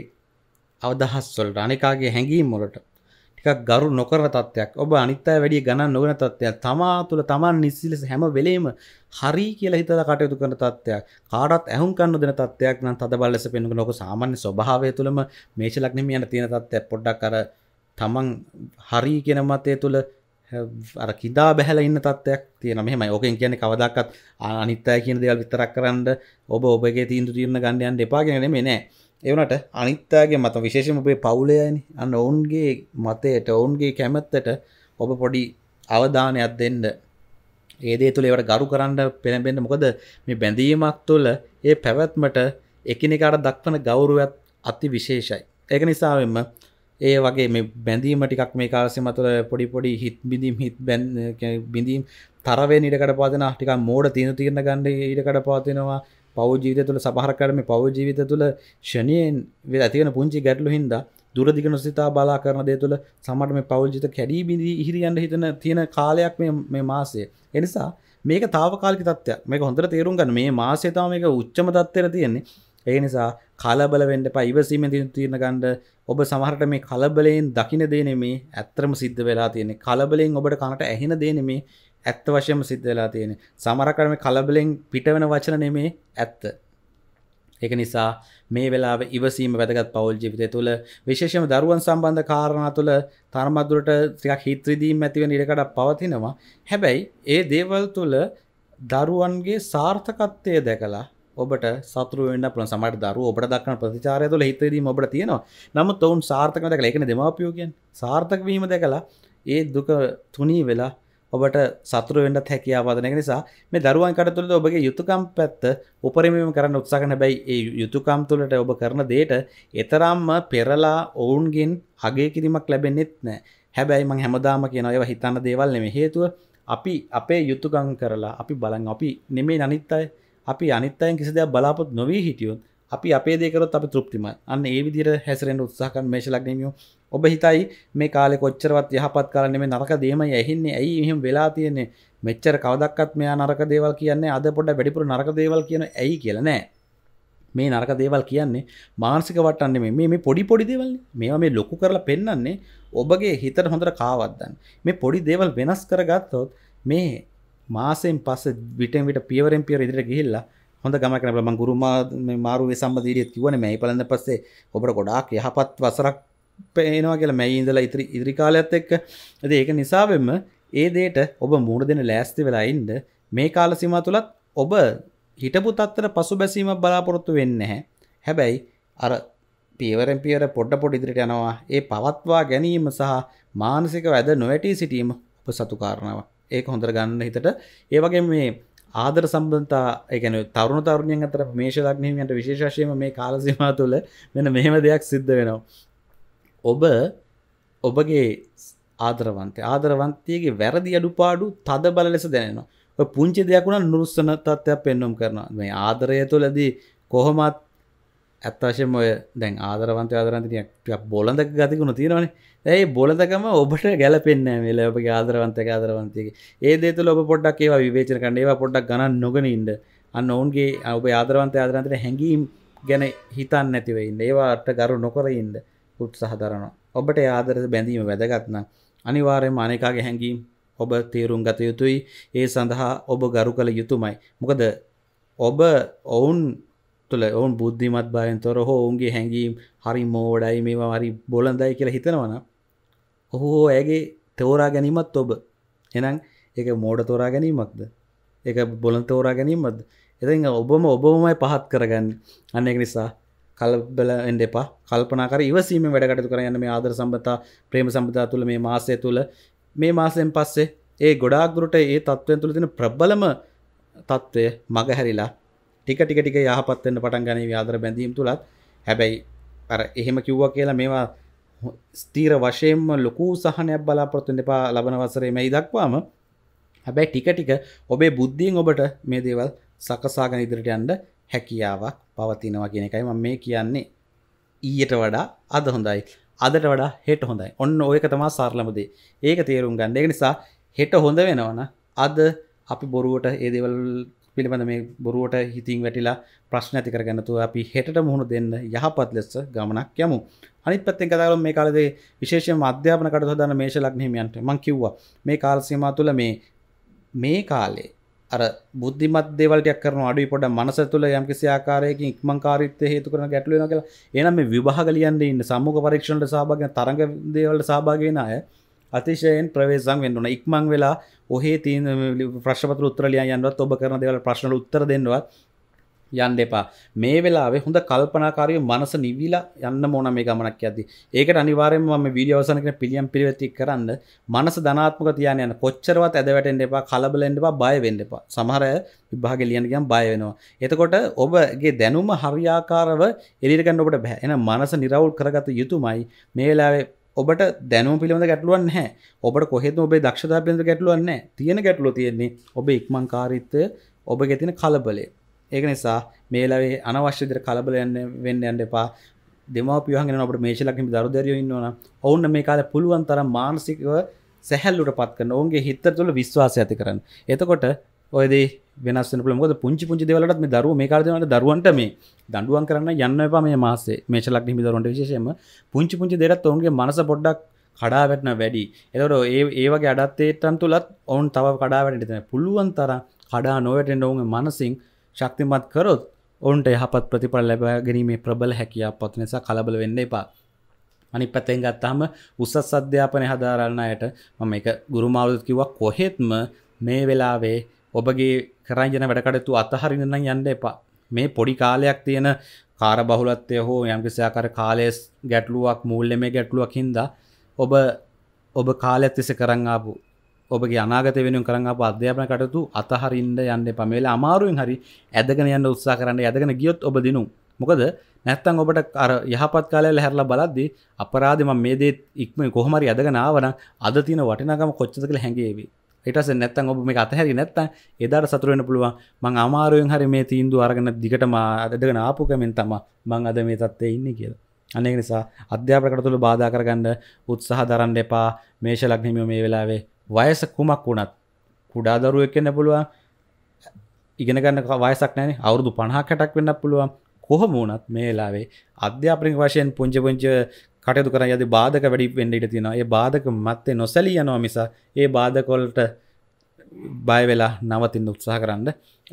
Speaker 1: අවදහස් වලට අනිකාගේ හැඟීම් වලට ටිකක් ගරු නොකර තත්ත්වයක් ඔබ අනිත් අය වැඩිය ගණන් නොවන තත්ත්වයක් තමා තුළ තමන් නිසි ලෙස හැම වෙලේම හරි කියලා හිතලා කටයුතු කරන තත්ත්වයක් කාටත් ඇහුම්කන් නොදෙන තත්ත්වයක් නම් තදබල ලෙස පෙන්වන ලෝක සාමාන්‍ය ස්වභාවය තුළම මේෂ ලග්නෙම යන තියෙන තත්ත්වයක් පොඩ්ඩක් අර තමන් හරි කියන මතය තුළ අර කිදා බැහල ඉන්න තත්වයක් තියෙන මෙහම ඕකෙන් කියන කවදක්ත් අනිත්තය කියන දෙවල් විතරක් කරන්න ඔබ ඔබගේ තීන්දු තිීරණ ගණඩයන් දෙපාගෙන මේ නෑ එවනට අනිත්තාගේ මත විශේෂම ඔබේ පවුලයනි අන්න ඔවුන්ගේ මතයට ඔවුන්ගේ කැමැත්තට ඔබ පොඩි අවධානයක් දෙන්න ඒදේ තුළ ඒවට ගරු කරන්න පෙනබෙන්න්න මොකද මේ බැඳීමක් තුළ ඒ පැවැත්මට එකනෙකාට දක්වන ගෞරුවත් අති විශේෂයි. එක නිසාවෙන්ම ඒ වගේ මේ බැඳීම ටිකක් මේ කාලසි මතුර පොඩි පොඩි හිත් බිඳීම් හිත් බැන් බිඳීම් තරවේ නිඩකට පාතන ටික මෝඩ තියෙන තිරන ගණඩ ඉඩකට පාතිනවා පව ජීවිත තුළ සහරකරම පව ජීවිත තුළ ෂණයෙන් වෙ ඇතිවන පුංචි ගැටලු හින්දා දුරදිග නොසිතා බලා කරන දේ තුළ සමට මේ පවල්ජිත කැඩී බිඳී ඉහිරියන්න හිතන තියෙන කාලයක් මේ මාසය. එනිසා මේක තාවකාලි තත්වයක් මේක හොඳට තේරුම් ගන්න මේ මාසය තමයි මේක උච්චම තත්ත්වයට තියෙන්නේ. ඒ නිසා කලබල වෙන්ඩ පයිවසීම ති තිරණ ගණ්ඩ ඔබ සමහට මේ කලබලයෙන් දකින දේනෙමේ ඇත්‍රම සිද්ධ වෙලා තියෙනෙ කලබලෙන් ඔබට කනට ඇහෙන දේනෙමේ ඇත්ත වශයම සිද්ධ වෙලා තියෙන සමරකරම කලබලෙන් පිට වෙන වචන නෙමේ ඇත්ත එක නිසා මේ වෙලා ඉවසීම වැදගත් පවල් ජීවිතය තුළ විශේෂම දරුවන් සම්බන්ධ කාරණ තුළ තර්මදුරට ත්‍රිකක් හිත්‍රදීම් ඇතිවෙන ඉඩකට පවතිනවා හැබැයි ඒ දේවල් තුළ දරුවන්ගේ සාර්ථකත්වය දැකලා ඔබට සතුරු වෙන්න පුළුවන් සමහර දරුවෝ ඔබට දක්වන ප්‍රතිචාරය තුළ හිතේදීම ඔබට තියෙනවා නමුත් ඔවුන් සාර්ථකව දැකලා ඒකනේ දෙමාපියෝ කියන්නේ සාර්ථක වීම දැකලා ඒ දුක තුනී වෙලා ඔබට සතුරු වෙන්නත් හැකියාව වදන එක නිසා මේ දරුවන් කටතුළද ඔබගේ යුතුයකම් පැත්ත උපරිමයෙන් කරන්න උත්සාහ කරන හැබැයි ඒ යුතුයකම් තුළට ඔබ කරන දෙයට ඒතරම්ම පෙරලා ඔවුන්ගෙන් අගය කිරීමක් ලැබෙන්නේත් නැහැ හැබැයි මං හැමදාම කියනවා ඒවා හිතන දේවල් නෙමෙයි හේතුව අපි අපේ යුතුයකම් කරලා අපි බලන් අපි නෙමෙයි අනිත් අය අපි අනිත්තයන් කිසි දෙයක් බලාපොත් නොවී හිටියොත් අපි අපේ දෙකරොත් අප තෘප්තිමයි අන්න ඒ විදිර හැසරෙන් උත්සාහකන් මේශ ලක්නමියෝ ඔබ හිතයි මේ කාලෙ කොච්චරවත් යහපත් කරන්නේ නරක දේම ඇහින්නේ ඇයි එහෙම වෙලා තියෙන්නේ මෙච්චර කවදක්ත් මෙයා නරක දේවල් කියන්නේ අද පොඩ වැඩිපුර නරක දේවල් කියන ඇයි කියලනෑ මේ නරක දේවල් කියන්නේ මානසික වටන්නේ මේ මේ පොඩි පොඩි දේවල් මේවා මේ ලොකු කරලා පෙන්වන්නේ ඔබගේ හිතට හොඳට කාවද්දන්න මේ පොඩි දේවල් වෙනස් කරගත්තොත් මේ මාසෙන් පස්ස විටෙන් විට පියවරෙන් පියර ඉදිරියට ගිහිල්ලා හොඳ ගමනක් යනවා මම ගුරුමා මේ මාරුවේ සම්බන්ධීරියත් කිව්වනේ මේ පළඳ පස්සේ ඔබට ගොඩාක් යහපත් වසරක් පේනවා කියලා මැයි ඉඳලා ඉතිරි ඉදිරි කාලයත් එක්ක ඉතින් ඒක නිසාවෙම ඒ දෙයට ඔබ මූණ දෙන්න ලෑස්ති වෙලා ඉන්න මේ කාල සීමාව තුලත් ඔබ හිටපු තත්තර පසුබැසීමක් බලාපොරොත්තු වෙන්නේ නැහැ හැබැයි අර පියවරෙන් පියවර පොඩ පොඩ ඉදිරියට යනවා ඒ පවත්වා ගැනීම සහ මානසික වැද නොවැටි සිටීම ඔබ සතු කාරණාවක් ඒක හොඳර ගන්න හිතට ඒවගේ මේ ආදර සම්බන්තා එකන තරුණ තරුණයන් අතර මේශලක්නීමට විශේෂශයම මේ කාලසිම තුළ මෙන මෙහෙම දෙයක් සිද්ධ වෙනවා ඔබ ඔබගේ ආදරවන්තය ආදරවන්තයගේ වැරදි අඩුපාඩු තද බල ලෙස දැනෙනවා පුංචි දෙයක් වුණ නුරුස්සන තත්ත්වයක් පෙන්නුම් කරනවා මේ ආදරය තුළදී කොහොමත් ඇත්වශයෙන් ඔය දැන් ආදරවන්ත ආදරන්තනයක් බොලඳක ගතිකුණ තියෙනවන ඇයි බොලදකම ඔබට ගැලපෙන්න්න වෙල ඔබගේ ආදරවන්තක ආදරවන්තයක ඒදේතු ඔබ පොඩ්ඩක් ඒවා විවේචන කන්න ඒවා පොඩ්ඩක් ගන්න නොගෙන ඉන්ඩ අන්න ඔවුන්ගේ ඔබ ආදරවන්ත ආදරන්තන හැඟීම් ගැන හිතන් නැතිවයින්න ඒවාට ගරු නොකරඉන්ඩ උත්සහ දරනවා ඔබට ආදරද බැඳීම වැදගත්න අනිවාරයෙන් අනෙකාගේ හැඟීම් ඔබ තේරුම් ගත යුතුයි ඒ සඳහා ඔබ ගරු කළ යුතුමයි මොකද ඔබ ඔවුන් තුළ ඔවුන් බුද්ධිමත් බයන් තොර හෝ ඔුන්ගේ හැඟීම් හරි මෝඩයි මේවා හරි බොලඳයි කියලා හිතනවන ඔහු හෝ ඇගේ තෝරා ගැනීමත් ඔබ එනම් එක මෝඩ තෝරා ගැනීමක්ද එක බොලන් තෝරා ගැනීමද එතින් ඔබම ඔබමයි පහත් කරගන්න අන්න එක නිසා කල්බල එන්ඩ එපා කල්පනාකර ඉවසීම වැඩකටතු කරයන්න මේ ආදර සම්බතා ප්‍රේම සම්බතා තුළ මේ මාසය තුළ මේ මාසයෙන් පස්සේ ඒ ගොඩාක්දුරට ඒ තත්ත්වය තුළ තින ප්‍රබලම තත්ත්වය මගහැරිලා ටික ටික ටික යහපත් වෙන්න පටන් ගනී ව්‍යාධර බැඳීම් තුලත් හැබැයි අර එහෙම කිව්වා කියලා මේවා ස්ථීර වශයෙන්ම ලොකු සහනයක් බලාපොරොත්තු වෙන්න එපා ලබන වසරේ මේ දක්වාම හැබැයි ටික ටික ඔබේ බුද්ධියෙන් ඔබට මේ දේවල් සකසාගෙන ඉදිරියට යන්න හැකියාවක් පවතිනවා කියන එකයි මම මේ කියන්නේ. ඊයට වඩා අද හොඳයි. අදට වඩා හෙට හොඳයි. ඔන්න ඔයක තමයි සරලම දේ. ඒක තේරුම් ගන්න. ඒක නිසා හෙට හොඳ වෙනවනම් අද අපි බොරුවට ඒ දේවල් පිළිබඳ මේ බොරුවට හිතින් වැටිලා ප්‍රශ්න ඇති කරගන්නතු අපි හෙට මුහුණ දෙන්න යහපත් ලෙස ගමනක් යමු අනිත් පැත්තෙන් කතා කරමු මේ කාලේ විශේෂයෙන්ම අධ්‍යාපන කටයුතු හදාන මේෂ ලග්න හිමියන්ට මම කිව්වා මේ කාල සීමාව තුළ මේ මේ කාලේ අර බුද්ධිමත් දේවල් ටික කරන අඩුයි පොඩ්ඩක් මනස තුළ යම්කිසි ආකාරයකින් ඉක්මන්කාරීත්වය හේතු කරන ගැටලු වෙනවා කියලා එහෙනම් මේ විභාග ලියන්නේ ඉන්න සම්මුඛ පරීක්ෂණ වලට සහභාගී වෙන තරඟ දේවල් වලට සහභාගී වෙන අය අතිශයෙන් ප්‍රවේශම් වෙන්න ඕන ඉක්මන් වෙලා ඔහේ තියන ප්‍රශ්පතු උත්තරලයා යන්වත් ඔබ කරන දෙවල ප්‍රශ්න උත්තර දෙන්නවත් යන්න එපා මේ වෙලාවේ හොඳ කල්පනාකාරය මනස නිවිලා යන්න මොන මේ ගමනක් ඇති ඒක අනිවාරෙන් ම විඩියවසනක පිළියම් පිරිවෙති කරන්න මනස ධනාත්මක තියන යන කොච්චරවත් ඇදවැටෙන් එපා කලබලෙන්ඩවා බයවෙන්න එපා සමහර විභාග ලියනගම් බය වෙනවා එතකොට ඔබගේ දැනුම හරියාකාරව එලිරගන්න ඔබට බැහැ එන මනස නිරවුල් කරගත යුතුමයි මේ වෙලාවේ ඔබට දැනු පිළිබඳ ගැටලුවන් හැ ඔබට කොහෙද ඔබේ දක්ෂතා පිළිඳ ගැටලුවන්න තියෙන ගැටලු තියෙන්නේ ඔබ ඉක්මං කාරිත්වය ඔබ ගෙතින කලබලේ ඒක නිසා මේලාවේ අනවශ්‍යදර කලබල යන්න වෙන්න යන්න එපා දෙමපියහගෙන ඔබට මේශලක්ම දරුදරයෝ ඉන්නවන ඔවුන්න මේ කාල පුළුවන් තර මානසිකව සැහැල්ලුට පත්කන ඔවුන්ගේ හිත්තර තුළ විශ්වාස ඇති කරන්න එතකොට ඔයදී වෙනස්සන මොද පුංචි පුංචි දෙවලට මේ දරුව මේ කාරදනට දරුවන්ට මේ දඩුවන් කරන්න යන්න එපා මේ මාසේ මේශලක් නිමි දරුවන්ට විශේෂයම පුංචි පුංචි දෙරත් ඔවුන්ගේ මනස පොඩ්ඩක් කඩා වැටන වැඩි එතට ඒ ඒවගේ අඩත්තේටන් තුලත් ඔවුන් තව කඩාවැට තන පුළුවන් තර කඩා නොවැටෙන්ට ඔවුන් මනසිං ශක්තිමත් කරොත් ඔවුන්ට යහපත් ප්‍රතිපල ලැබ ගැනීමේ ප්‍රබල හැකියා පොත් නිසා කලබල වෙන්න එපා අනි පැතෙන් ගත්තාම උසස් අධ්‍යාපනය හදාරන්නයට මම එක ගුරුමාවදකිවක් කොහෙත්ම මේ වෙලාවේ ඔබගේ කරයිජන වැඩකටතු අතහරින්න යන්න එපා මේ පොඩි කාලයක් තියෙන කාර බහුලත්වය හෝ යම්කිසියාකර කාලෙස් ගැටලුවක් මූල්ල මේ ගැටලුවක් හින්ද ඔබ ඔබ කාලයක් තිස කරංආපු ඔබගේ අනාගත වෙනුම් කරංආපු අධ්‍යාපන කටතු අතහරින්ද යන්න පමේල අමාරුවෙන් හරි ඇදගෙන යන්න උත්සා කරන්න ඇදගෙන ගියොත් ඔබ දිනු මොකද නැත්තං ඔබට අර යහපත් කාලයල හැරලා බලද්දී අපරාධ මම මේ දේ ඉක්ම කොහොමරි අදගෙන ආවනම් අද තියෙන වටිනාකම කොච්චද කියලා හැඟේවි ටස නැත්තන් ඔබ මේ අතහැරි නැත්ත එදාට සතුරුවෙන පුළුවන් මං අමාරුවෙන් හරි මේ තීන්දු අරගන්න දිගටම අදගෙන ආපුකමෙන් තම මං අද මේ තත්වේ ඉන්න කියලා අනෙක් නිසා අධ්‍යාපකට තුළ බාධා කරගන්න උත්සාහ දරන්න එපා මේෂ ලක්නිමිය මේ වෙලාවේ වයස කුමක් වුණත් කුඩා දරුවෙක් වෙන්න පුළුවන් ඉගෙනගන්න වයසක් නෑනේ අවුරුදු පණහකටක් වෙන්න පුළුවන් කොහොම වුණත් මේ වෙලාවේ අධ්‍යාපනික වශයෙන් පුංචි පුංචි කටයුතු කර යද බාධක වැඩි වෙන්ඩට තියෙනවා ඒ බාධක මත්තේ නොසැලී යනවා මිසා ඒ බාධකොල්ට බය වෙලා නවතින් උත්සාහ කරන්න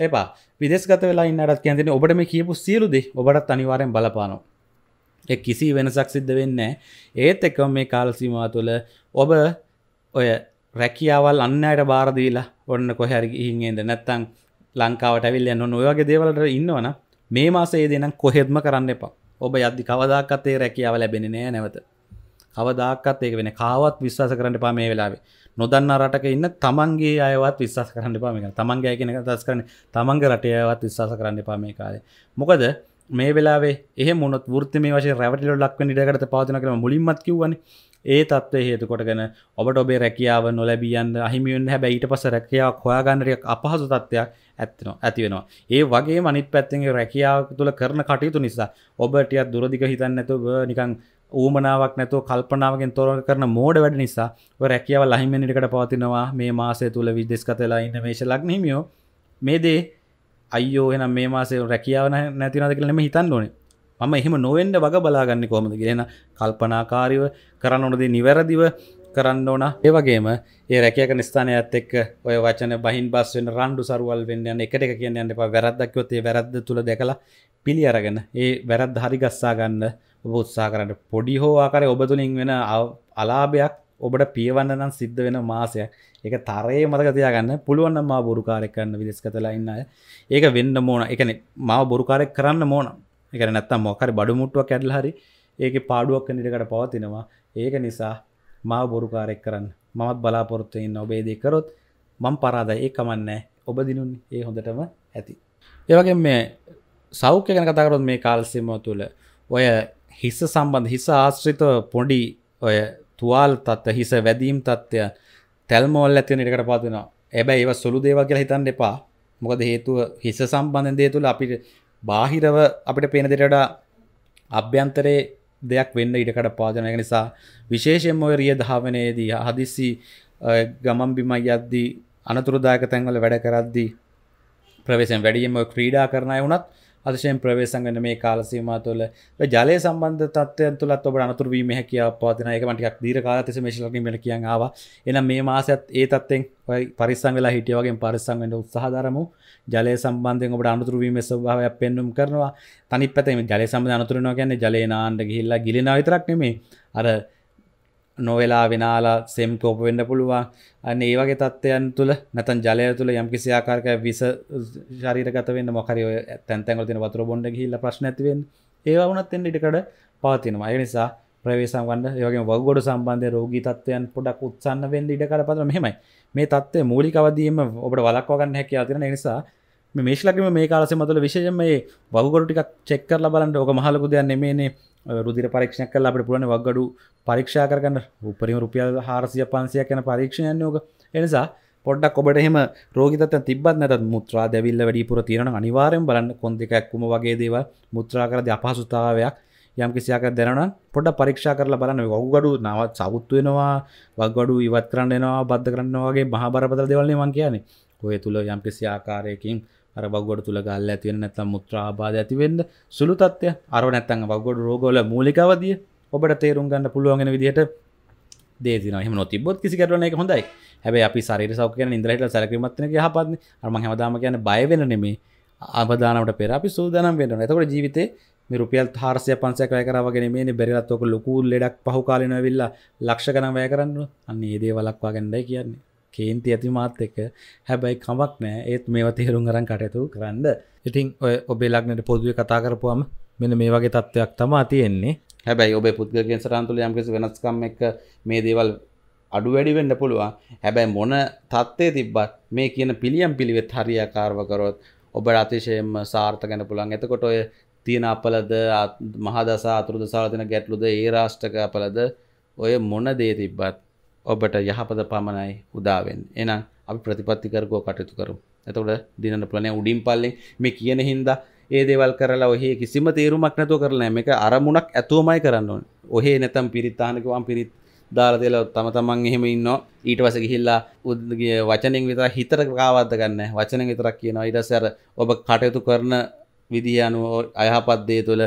Speaker 1: එපා විදෙස්ගත වෙලා ඉන්නටත් කියන්තින ඔබට මේ කියපු සියලුද ඔබටත් අනිවාරයෙන් බලපානවා එ කිසි වෙනසක් සිද්ධ වෙන්න ඒත් එක මේ කාලසීමවා තුළ ඔබ ඔය රැකියාවල් අන්නයට බාරදීලා ඔන්න කොහැරි ඉහින්ෙන්ද නැත්තං ලංකාවට ඇවිල්ල නො නොයගේ දේවලට ඉන්නවන මේ මාසේ දෙනම් කොහෙත්ම කරන්න එපා ඔබ යද්දි කවදක්කත්තේ රැකියාව ලැබෙන නෑ නැවත කවදක්කත් ඒක වෙන කාවත් විශ්වාස කරන්න පා මේ වෙලාවේ නොදන්න රටක ඉන්න තමන්ගේ අයවත් විශ්වාස කරන්න පාමික තමන්ගේ අයකෙන දස් කරන තමන්ග රටයවත් විශ්වාස කරන්න පා මේ කාලේ මොකද මේ වෙලාේ එහ මොත් ෘත්ම වශ රැවටල ලක්ව නිඩකට පාදන කරම මුලින්මත් කිවන්නේ ඒ තත්ව හේතුකොටගෙන ඔබට ඔබේ රැකියාව නොලැබියන්න අහිමියන් හැබැ ඊට පස රැකියාවක් හොයාගන්නරයක් අපහසු තත්ත්වයක් ඇත්තිනවා ඇති වෙනවා ඒ වගේ මනිත් පැත්තෙන් රැකියාව තුළ කරන කටයුතු නිසා ඔබටත් දුරදික හිතන්න ඇතුව නිකං ඌමනාවක් නැතු කල්පනාවගෙන් තොර කරන මෝඩ වැඩ නිසා රැකියාව ලහිමනිකට පවතිනවා මේ මාසය තුළ විදෙස් කතලා ඉන්න මේශ ලක්නහිමියෝ මේදේ අයෝ එනම් මේ මාසේ රැකියාව නැතිනද කියලම හිතන්න ඕනේ මම එහෙම නොවෙන්ඩ වග බලාගන්න කොමද කියෙන කල්පනාකාරිව කරන්න ඕනද නිවැරදිව කරන්න ඕන ඒවගේම ඒ රැකයක නිස්ථානය ඇත් එක් ඔය වචන බහින් බස් වෙන රන්ඩු සරුවල් වෙන්න එකට එක කියන්න යන්න එපා වැරද්දක්වතේ වැරද්ද තුළ දැකලා පිළි අරගෙන ඒ වැරද් හරි ගස්සා ගන්න ඔබ උත්සා කරන්න පොඩි හෝ ආකාරය ඔබතුලින් වෙන අලාභයක් ඔබට පියවන්න නම් සිද්ධ වෙන මාසයක් එක තරයේ මතකතියාගන්න පුළුවන්න මා බොරුකාරය කරන්න විදෙස් කතලා ඉන්න ඒක වෙන්න මෝන එකනෙ මා බොරුකාරය කරන්න මෝනම් එකන නැත්තම් මොකරි බඩු මුට්ටුවක් ඇඩල් හරි ඒක පාඩුවක් නිරකට පවතිනවා ඒක නිසා මා බොරුකාරෙක් කරන්න මමත් බලාපොරොත්තුවෙන් ඔබේදී කරොත් මං පරාද ඒ කමන්නෑ ඔබ දිනුන් ඒ හොඳටම ඇති. ඒවගේ මේ සෞඛ්‍ය ගැන කතාකරොත් මේ කාල්සිම තුළ ඔය හිස්ස සම්බන්ධ හිස ආශ්‍රිත පොඩි ඔය තුවාල් තත්ව හිස වැදීම් තත්ත්වය තැල්මෝල් ඇතින නිරකට පාතිනවා එබැ ඒව සුළු දේව කියලා හිතන්න එපා මොකද හේතුව හිස සම්බන්ධ දේ තුළ අපිට බාහිරව අපිට පේන දෙටඩා අභ්‍යන්තරයේ දෙයක් වෙන්න ඉඩකට පාදනය නිසා විශේෂෙන් ඔය රිය ධාවනයේදී හදිසි ගමම් බිමයි යද්දී අනතුරදායක තැන්වල වැඩ කරද්දී ප්‍රවේශෙන් වැඩියම ක්‍රීඩා කරණය වුණත් අතිශයෙන් ප්‍රවේශන් වෙන මේ කාල සීමාව තුළ ජලය සම්බන්ධ තත්ත්වයන් තුලත් ඔබට අනතුරු වීම හැකියාව පවතින එක මම ටිකක් දීර්ඝ කාලයක් තිස්සේ මේ ශිල්පකින් මෙල කියන් ආවා එහෙනම් මේ මාසයත් ඒ තත්ත්වෙන් ඔය පරිස්සම් වෙලා හිටිය වගේ පරිස්සම් වෙන්න උත්සාහ දරමු ජලය සම්බන්ධයෙන් ඔබට අනතුරු වීමේ ස්වභාවයක් පෙන්වුම් කරනවා තනිත් පැත්තෙන් ජලය සම්බන්ධ අනතුරු වෙනවා කියන්නේ ජලේ නාන්න ගිහිල්ලා ගිලිනවා විතරක් නෙමෙයි අර නොවෙලා වෙනාලා සෙම් කෝප වෙන්න පුළුවන් අන්න ඒ වගේ තත්ත්වයන් තුළ නැතන් ජලය තුළ යම් කිසි ආකාරක විස ශරීරගත වෙන්න මොකරි ඔය තැන් තැන් වල තියෙන වතුර බොන්න ගිහිල්ලා ප්‍රශ්න ඇති වෙන්නේ ඒවා වුණත් එන්න ඉඩකඩ පවතිනවා ඒ නිසා ප්‍රවේශම් වන්න යගේ වගොඩ සම්බන්ධය රෝගී තත්වයන් පොඩක් උත්සන්න වෙන්න ඉඩකට පතර මෙහෙමයි මේ තත්වේ මූලිකවදීම ඔබට වලක්වගන්න හැකි අතින නිසා මේශලකම මේ කාලස මතුල විශෂම මේ වගොඩටික් චෙක්කරල බලන්ට ඕක මහලකු දෙයන්න මේනේ රුදිර පරීක්ෂණ කල අපට පුලන වක්ගඩු පරීක්ෂා කරන්න උපරිම රුපියල් හාරසිය පන්සියක් යන පරීක්ෂණයෝක එනිසා පොඩ්ඩක් ඔබට එහම රෝගිතත් තිබත් නැත මුත්‍රා දැවිල්ල වැඩිපුර තියෙන අනිවාරයෙන් බලන්න කොන්දකක්කුම වගේ දේව මුත්‍රා කරද අපහසුතාවයක් යම් කිසියක දැනන පොඩ පරීක්ෂා කරලා බලන්න වගුගඩු නවත් සෞත්තුවෙනවා වක්ගඩු ඉවත් කරන්නවා බද්ධ කරන්න වගේ මහබරපතර දෙවල්න්නේ මං කියන්නේ ඔය තුළ යම්කිසි ආකාරයකින් අර වගොඩ තුළ ගල් ඇතිවෙන නැතම් මුත්‍රාබාද ඇතිවෙන්න සුළු තත්ය අර නැත්තන් වගොඩ රෝගෝල මූලිකවදිය ඔබට තේරුම් ගන්න පුළුවන්ගෙන විදිහට දේන හම නොතිබොත් කිසි කරන එක හොඳයි හැබැ අපි සරි සෞඛ්‍යය ඉදරහිට සැකිමත්න හපත්න අරම හැමදාම කියන බයවෙන නෙමේ අබදානට පෙරපි සූදනම් වෙන ඇතකට ජීවිතේ රුපියල් හාරසය පන්සයක් වැය කරවගෙන මේ බැරිලත්වක ලොකු ලෙඩක් පහු කාලන වෙල්ලා ලක්ෂ කනම් වැය කරන්න අන්න ඒදේ වලක්වා ගැඩයි කියන්නේ කේන්ති ඇති මාත් එක හැබැයි කමක් නෑ ඒත් මේවා තේරුම් අරන් කටයතු කරන්න ඉතින් ඔය ඔබේ ලක්නට පොදුව කතා කරපුවාම මෙන මේ වගේ තත්ත්වයක් තමා තියෙන්නේ හැබැයි ඔබේ පුද්ගගෙන් සරන්තුල යම්කිසි වෙනස්කම් එක මේ දේවල් අඩු වැඩි වෙන්න පුළුවන් හැබැයි මොන තත්ත්වයේ තිබ්බත් මේ කියන පිළියම් පිළිවෙත් හරියාකාරව කරොත් ඔබට අතිශයෙන්ම සාර්ථක වෙන්න පුළුවන් එතකොට ඔය තියෙන අපලද මහදසා අතුරුදසාවල තියෙන ගැටලුද ඒ රාෂ්ට්‍රක අපලද ඔය මොන දේ තිබ්බත් ඔබට යහපත පමණයි උදාවෙන් එනම් අපි ප්‍රතිපත්තිකරකෝ කටයුතු කරු ඇතකට දිනන ප්‍රනය උඩින් පල්ලෙන් මේ කියන හින්දා ඒ දේවල් කරලා ඔහේ කිසිම තේරුමක් නැතුව කරන එක අරමුණක් ඇතුවමයි කරන්න ඕන ඔහේ නැතම් පිරිත්තානකවන් පිරිත් දාලා දෙලා තම තමන් එහෙම ඉන්නවා ඊට පස්සේ ගිහිල්ලා උද්ගේ වචනෙන් විතරක් හිතට කාවද්ද ගන්න වචනෙන් විතරක් කියනවා ඊට පස්සේ අර ඔබ කටයුතු කරන විදිය අනුව අයහපත් දේ තුළ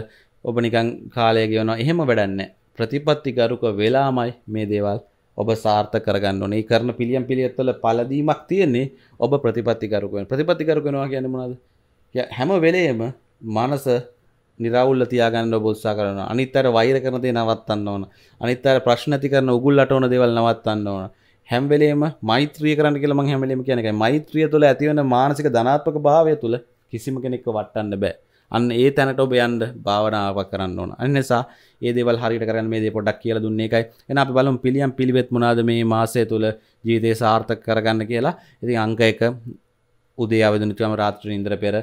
Speaker 1: ඔබ නිකන් කාලය ගෙවනවා එහෙම වැඩක් නැහැ ප්‍රතිපත්තිකරුක වෙලාමයි මේ දේවල් ඔබ සාර්ථ කරගන්න ඕනේ කරන පිළියම් පිළියත්වල පලදීමක් තියෙන්නේ ඔබ ප්‍රතිපත්තිකරුකෙන් ප්‍රතිපත්තිකරුකෙනවා කියන මොනවද හැම වෙලේම මනස නිරවුල්ල තියාගන්න බොස්සා කරන අනිත්තර වෛර කරන දේ නවත්තන්න ඕන අනිත්තර ප්‍රශ්න ඇති කරන උගුල්ලට ඕන දේවල් නවත්තන්න ඕන හැම් වෙලේම මෛත්‍රිය කරන්න කියලා මං හැම වෙලේම කියන එකයි මෛත්‍රිය තුළ ඇතිවන මානසික ධනාත්මක භාවය තුළ කිසිම කෙනෙක්ව වටන්න බෑ අන්න ඒ තැනට ඔබ යන්න භාවනාවක් කරන්න ඕන. අන්න නිසා ඒ දේවල් හරියට කරගෙන මේ දේ පොඩ්ඩක් කියලා දුන්නේ එකයි. එහෙනම් අපි බලමු පිළියම් පිළිවෙත් මොනවාද මේ මාසය තුල ජීවිතේ සාර්ථක කරගන්න කියලා. ඉතින් අංක 1 උදේ ආවදිනුතුම රාත්‍රියේ ඉඳලා පෙර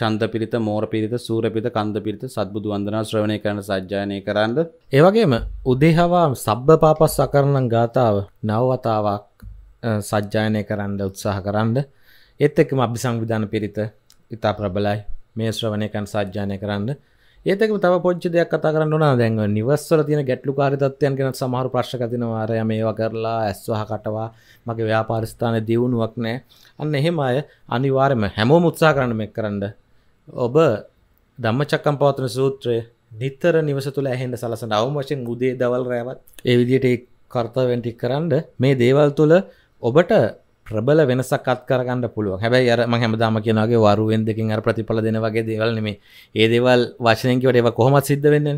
Speaker 1: චන්ද පිරිත මෝර පිරිත සූර පිරිත කන්ද පිරිත සද්බුදු වන්දනා ශ්‍රවණය කරන සජ්ජායනය කරන්න. ඒ වගේම උදේහවා සබ්බ පාපස් සකරණම් ගාතාව නවවතාවක් සජ්ජායනය කරන්න උත්සාහ කරන්න. ඒත් එක්කම අභිසංවිධාන පිරිත ඉතා ප්‍රබලයි. මේ ශ්‍රවණයකන් සාජ්‍යානය කරන්න ඒතක තව පොච්චි දෙයක් කතා කරන්න න දැන්ව නිවස්සල තින ගැටලු කාරිතත්වයන් කෙන සමහර ප්‍රශ්කතිනවාරය මේවා කරලා ඇස්වහ කටවා මගේ ව්‍යාපාරිස්ථාන දියුණුවක් නෑ අන්න එහෙම අය අනිවාර්යම හැමෝ මුත්සා කරන්න මෙක් කරන්න ඔබ දම්ම චක්කම් පවතන සූත්‍රය නිතර නිවස තුළ ඇහෙන්ට සලසන අවම වශයෙන් උදේ දවල් රෑවත් ඒ විදියට කර්තවෙන්ටි කරන්න මේ දේවල් තුළ ඔබට ප්‍රබල වෙනසක් අත්කරගන්න පුළුව හැබැයි අර හැමදාම කියනගේ වරුවෙන් දෙකින් අර ප්‍රතිඵල දෙන වගේ දේවල් නෙමේ ඒ දේවල් වශනයකට ඒව කොහොමත් සිද්ධ වෙන්න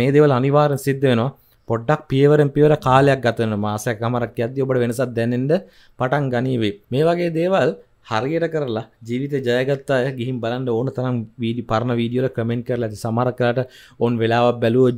Speaker 1: මේ දේවල් අනිවාර සිද්ධ වෙනවා පොඩ්ඩක් පියවරෙන් පියවර කාලයක් ගතන මාසයක් අමරක් ඇද ඔබට වෙනසක් දැනෙන්ට පටන් ගනීවේ මේ වගේ දේවල් හරියට කරලා ජීවිත ජයගත්තා ගිහිම් බලන්න ඕන තරම් වීඩි පරණ වීඩියෝල කමෙන්ට් කරලා ඇති සමරක්කලාට ඔවන් වෙලාවක් බැලුව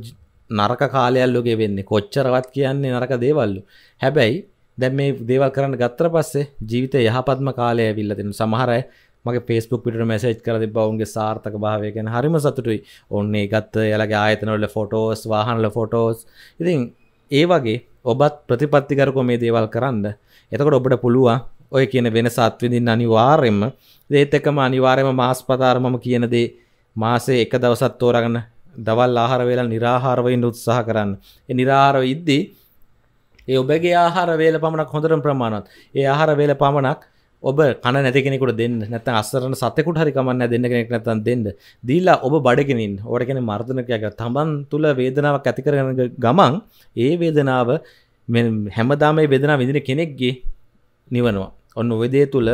Speaker 1: නරක කාලයල්ලෝගේ වෙන්නේ කොච්චරවත් කියන්නේ නරක දේවල්ලු හැබැයි දැන් මේ දේවල් කරන්න ගත්තර පස්සේ ජීවිත යහපත්ම කාලය ඇවිල්ලා දෙන සමහර අය මගේ Facebook පිටට මැසේජ් කරලා තිබ්බා ඔවුන්ගේ සාර්ථක භාවය ගැන හරිම සතුටුයි. ඔන්නේ ගත්ත එයාලගේ ආයතනවල ෆොටෝස්, වාහනවල ෆොටෝස්. ඉතින් ඒ වගේ ඔබත් ප්‍රතිපත්තිකරකෝ මේ දේවල් කරන්න. එතකොට ඔබට පුළුවන් ඔය කියන වෙනස අත්විඳින්න අනිවාර්යෙන්ම. ඒත් එක්කම අනිවාර්යෙන්ම මාස්පතාර මම කියන දේ මාසේ එක දවසක් තෝරාගෙන දවල් ආහාර වේලා निराහාරව ඉන්න උත්සාහ කරන්න. ඒ निराහාරව ඉද්දී ඒ ඔබගේ ආහාර වේල පමණක් හොඳරම් ප්‍රමාණත් ඒ ආහාර වේල පමණක් ඔබ කන නැතිෙනෙකුට දෙන්න නැත අස්සරන සතකුට හරිකමන්න දෙන්න කෙනෙක් නැතන් දෙන්න දීලා ඔබ බඩගෙනින් ඕඩගෙන මර්ධනකයක තමන් තුළ වේදනාවක් ඇතිකරන ගමන් ඒ වේදනාව හැමදාමයි වෙදනා විදින කෙනෙක්ගේ නිවනවා ඔන්න වෙදේ තුළ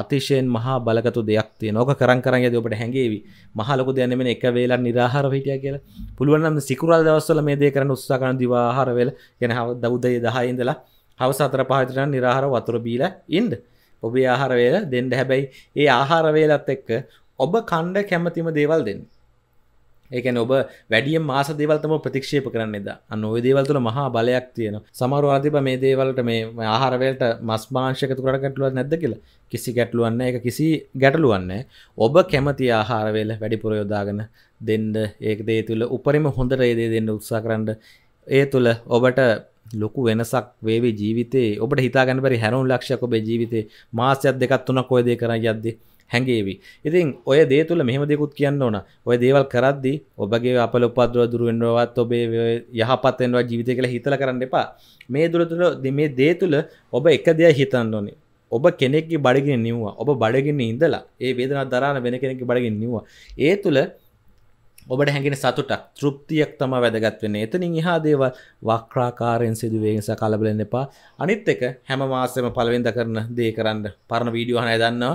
Speaker 1: අතිශයෙන් මහා බලකතු දෙයක් තිය නොක කරන් කරන්න ඇද ඔබට හැඟේවි මහලොක දෙයන්නම එක වේලා නිරහාර හිටිය කියලා පුළුවන්ම සිකුරල් දවස්වල මේ දේ කරන්න උත්සාකන දිවාහරවෙල ගැන හව දෞද්ධය දහයිඉඳලා හව සතර පහතරන් නිරහර වතුර බීල ඉන්ඩ ඔබේ ආහාරවේල දෙන්ඩ හැබැයි ඒ ආහාරවේලත් එක්ක ඔබ කණ්ඩ කැමතිම දේවල් දෙන්න ඒකන ඔබ වැඩිය මාස දේවල්තම ප්‍රතික්ෂේප කරන්න එද අන්නඔය දේවල්තුල මහා බලයක් තියෙන සමරු අධිප මේ දේවලට මේ ආහරවලට මස් මාංශකතු කර ගැටලුව නැද්ද කියලා කිසි ගැටලුවන්න එක කිසි ගැටලුවන්න ඔබ කැමති ආහාරවේල වැඩිපුර යොදාගෙන දෙන්න ඒක දේ තුළ උපරිම හොඳට ඒදේ දෙන්න උත්සා කරන්න ඒ තුළ ඔබට ලොකු වෙනසක් වේවේ ජීවිතේ ඔබට හිතාගන්න පරි හැරුම් ලක්ෂක ඔබේ ජීවිතේ මාසයක් දෙකත් තුනක් කොයදේ කර යද්දේ හැඟේවි ඉතින් ඔය දේ තුළ මෙහමදෙකුත් කියන්න ඕන ඔය දේවල් කරද්දි ඔබගේ අපල උපද්දුව දුරුවෙන්ඩුවත් ඔබේ යහපත්තෙන්වා ජීවිත කළ හිතල කරන්න එපා මේ දුර තුළ දෙමේ දේ තුළ ඔබ එක දෙය හිතන්න ඕනේ ඔබ කෙනෙක්ගේ බඩගෙන නිවවා ඔබ බඩගෙන ඉඳලා ඒ වේදනා දරාන වෙන කෙනෙක් බඩගෙන නිවවා ඒ තුළ ඔබට හැඟෙන සතුටක් තෘප්තියක් තම වැදගත්වෙන එතනින් එහා දේව වක්්‍රාකාරයෙන් සිදුවේස කලබලන්න එපා අනිත් එක හැම මාසම පලවෙද කරන දේ කරන්න පරණ වීඩියෝ හනය දන්නවා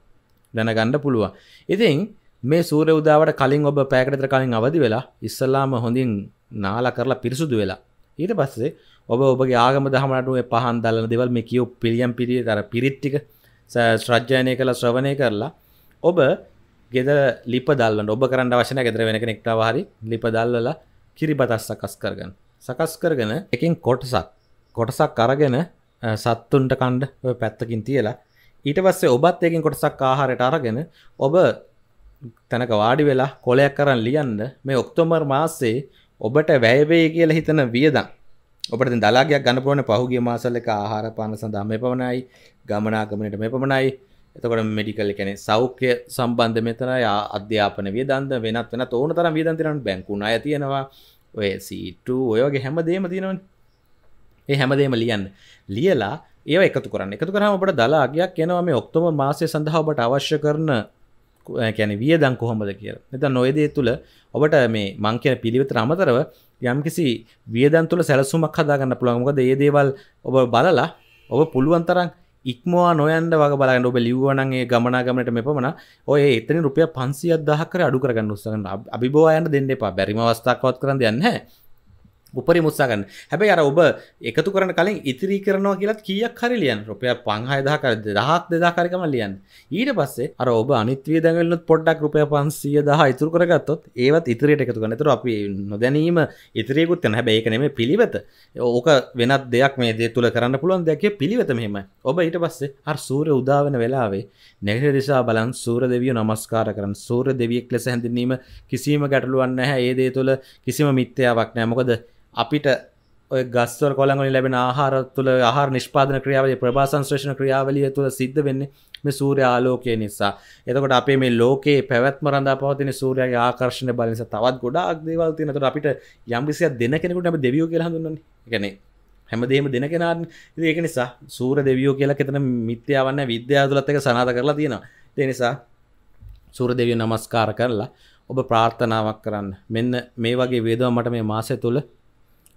Speaker 1: දැනගන්න පුළුවන්. ඉතින් මේ සූර උදාවට කලින් ඔබ පෑකටතර කලින් අවදි වෙලා ඉස්සල්ලාම හොඳින් නාලා කරලා පිරිසුදු වෙලා. ඊට පස්සේ ඔබ ඔබගේ ආගම දහමනටුවේ පහන් දල්ලන දෙවල් මේ කියෝ පිළියම් පිරිය තර පිරිත්තික ශ්‍රජ්ජානය කළ ශ්‍රවණය කරලා ඔබ ගෙදර ලිප දල්ලන්න ඔබ කරන්න වශන ගෙදර වෙන කෙනෙක්ටාව හරි ලිප දල්ලලා කිරිබතස් සකස් කරගන්න. සකස් කරගෙන එකින් කොටසක් කොටසක් අරගෙන සත්තුන්ට කණ්ඩ පැත්තකින් තියලා ඊට පස්සේ ඔබත් ඒකින් කොටසක් ආහාරයට අරගෙන ඔබ තැනක වාඩි වෙලා කොලයක් කරන් ලියන්න මේ ඔක්තෝමර් මාසේ ඔබට වැයවේ කියලා හිතන වියදම් ඔබට දලාගයක් ගන්න පුළුවන් පහුගිය මාසවල එක ආහාර පාන සඳහා මේ පමණයි ගමනාගමනයට මේ පමණයි එතකොට මෙඩිකල් ඒ කියන්නේ සෞඛ්‍ය සම්බන්ධ මෙතනයි අධ්‍යාපන වියදම් වෙනත් වෙනත් ඕන තරම් වියදම් තියෙනවා බැංකු ණය තියෙනවා ඔය C2 ඔය වගේ හැම දෙයක්ම තියෙනවනේ ඒ හැම දෙයක්ම ලියන්න ලියලා ඒ එකතු කරන්න එකතු කරහම ඔබට දලාගයක් එනවා මේ ඔක්තෝම මාසය සඳහා ඔබට අවශ්‍ය කරන කැන වියදං කොහොමද කියල එත නොයදේ තුළ ඔබට මේ මං කියන පිළිවෙත අමතරව යම්කිසි වියදන් තුළ සැලසුමක් හදාගන්න පුළුවන්මකද ඒ දේවල් ඔබ බලලා ඔබ පුළුවන්තරන් ඉක්මවා නොයන්ද වග බලන්න ඔබ ලිව්වනගේ ගමනාගමට මෙපමන ඔය එතන රුපිය පන්සිය දහකර අඩු කරගන්න උත්සන්න අභිබෝයන්ට දෙන්න එපා බැරිම අවස්ථාවත් කරන්න යන්න උපරි මුත්සාගන්න හැබැයි අර ඔබ එකතු කරන කලින් ඉතිරි කරනවා කියලත් කියක් හරි ලියන් රුපය පංහයදාකර දහක් දෙදාකාරකම ලියන් ඊට පස්සේ අර ඔබ අනිත්වී දැගල පොඩ්ඩක් රුපය පන්සිය දහ ඉතුර කරගත්තොත් ඒවත් ඉතිරියට එකතු කනතුර අපි නොදැනීම ඉතිරයකුත් යන හැබැ ඒකනෙම පිළිවෙත ඕක වෙනත් දෙයක් මේ දේ තුළ කරන්න පුළුවන් දෙයක් පිළිවෙත මෙහෙම ඔබ ඊට පස්සේ අර සූර උදාවෙන වෙලාවේ නැහිට දිසා බලන් සූර දෙවිය නමස්කාර කරන සූර දෙවියෙක් ලෙස හැඳින්ීම කිසිීම ගැටලුවන්න හැ ඒදේ තුළ කිසිම මිත්‍යයක් නෑමොකද අපිට ඔය ගස්වල් කොළගනි ලැබෙන ආහාර තුළ ආහාර නිෂ්පාදන ක්‍රියාවලිය ප්‍රභාසංශ්‍රේෂණ ක්‍රියාවලිය තුළ සිද්ධ වෙන්නේ මේ සූර්ය ආලෝකය නිසා. එතකොට අපේ මේ ලෝකේ පැවැත්ම රඳා පවතින සූර්යයාගේ ආකර්ෂණ බල නිසා තවත් ගොඩාක් දේවල් තියෙනවා. එතකොට අපිට යම් කිසියක් දෙන කෙනෙකුට අපි දෙවියෝ කියලා හඳුන්වන්නේ. ඒ කියන්නේ හැමදේම දෙන කෙනාට. ඉතින් ඒක නිසා සූර්ය දෙවියෝ කියලා කෙතන මිත්‍යාවන්නේ විද්‍යාව තුලත් එක සනාථ කරලා තියෙනවා. ඒ නිසා සූර්ය දෙවියන් නමස්කාර කරලා ඔබ ප්‍රාර්ථනාවක් කරන්න. මෙන්න මේ වගේ වේදනාවක් මට මේ මාසය තුළ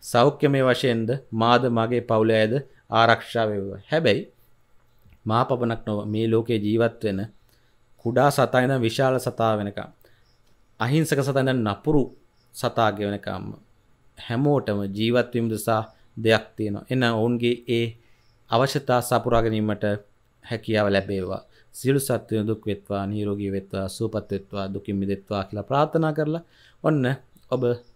Speaker 1: සෞඛ්‍යමය වශයෙන්ද මාද මගේ පවුල ඇද ආරක්ෂා වේවා. හැබැයි මා පපනක් නොව මේ ලෝකේ ජීවත් වෙන කුඩා සතා ඉඳන් විශාල සතා වෙනකම් අහිංසක සතා ඉඳන් නපුරු සතා ගෙවෙනකම් හැමෝටම ජීවත් වීම දෙසා දෙයක් තියෙනවා. එන ඔවුන්ගේ ඒ අවශ්‍යතා සපුරා ගැනීමට හැකියාව ලැබේවා. සියලු සත්වයන් දුක් වෙත්වා, නිරෝගී වෙත්වා, සුවපත් වෙත්වා, දුකින් මිදෙත්වා කියලා ප්‍රාර්ථනා කරලා ඔන්න ඔබ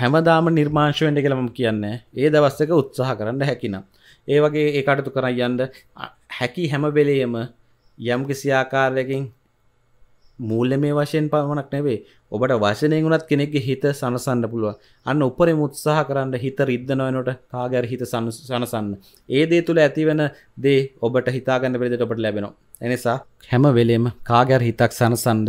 Speaker 1: හැමදාම නිර්මාංශවෙන්ට කළම කියන්න ඒ දවස්සක උත්සාහ කරන්න හැකිනම් ඒ වගේ ඒ අටතු කරයි යන්ඩ හැකි හැමබෙලේම යම් කිසිආකාරයකින් මූල්ල මේ වශයෙන් පමණක් නෙවේ ඔබට වශනය ගුණත් කෙනෙක්ගේ හිත සනසන්න පුළුව අන්න උපරි මුත්සාහ කරන්න හිත රිද්ධනවනට කාගැර හිත සනසන්න ඒ දේ තුළ ඇතිවෙන දේ ඔබට හිතාගන්න පෙරිදිට ඔබට ලැබෙනවා එනිසා හැම වෙලේම කාගැර හිතක් සනසන්ඩ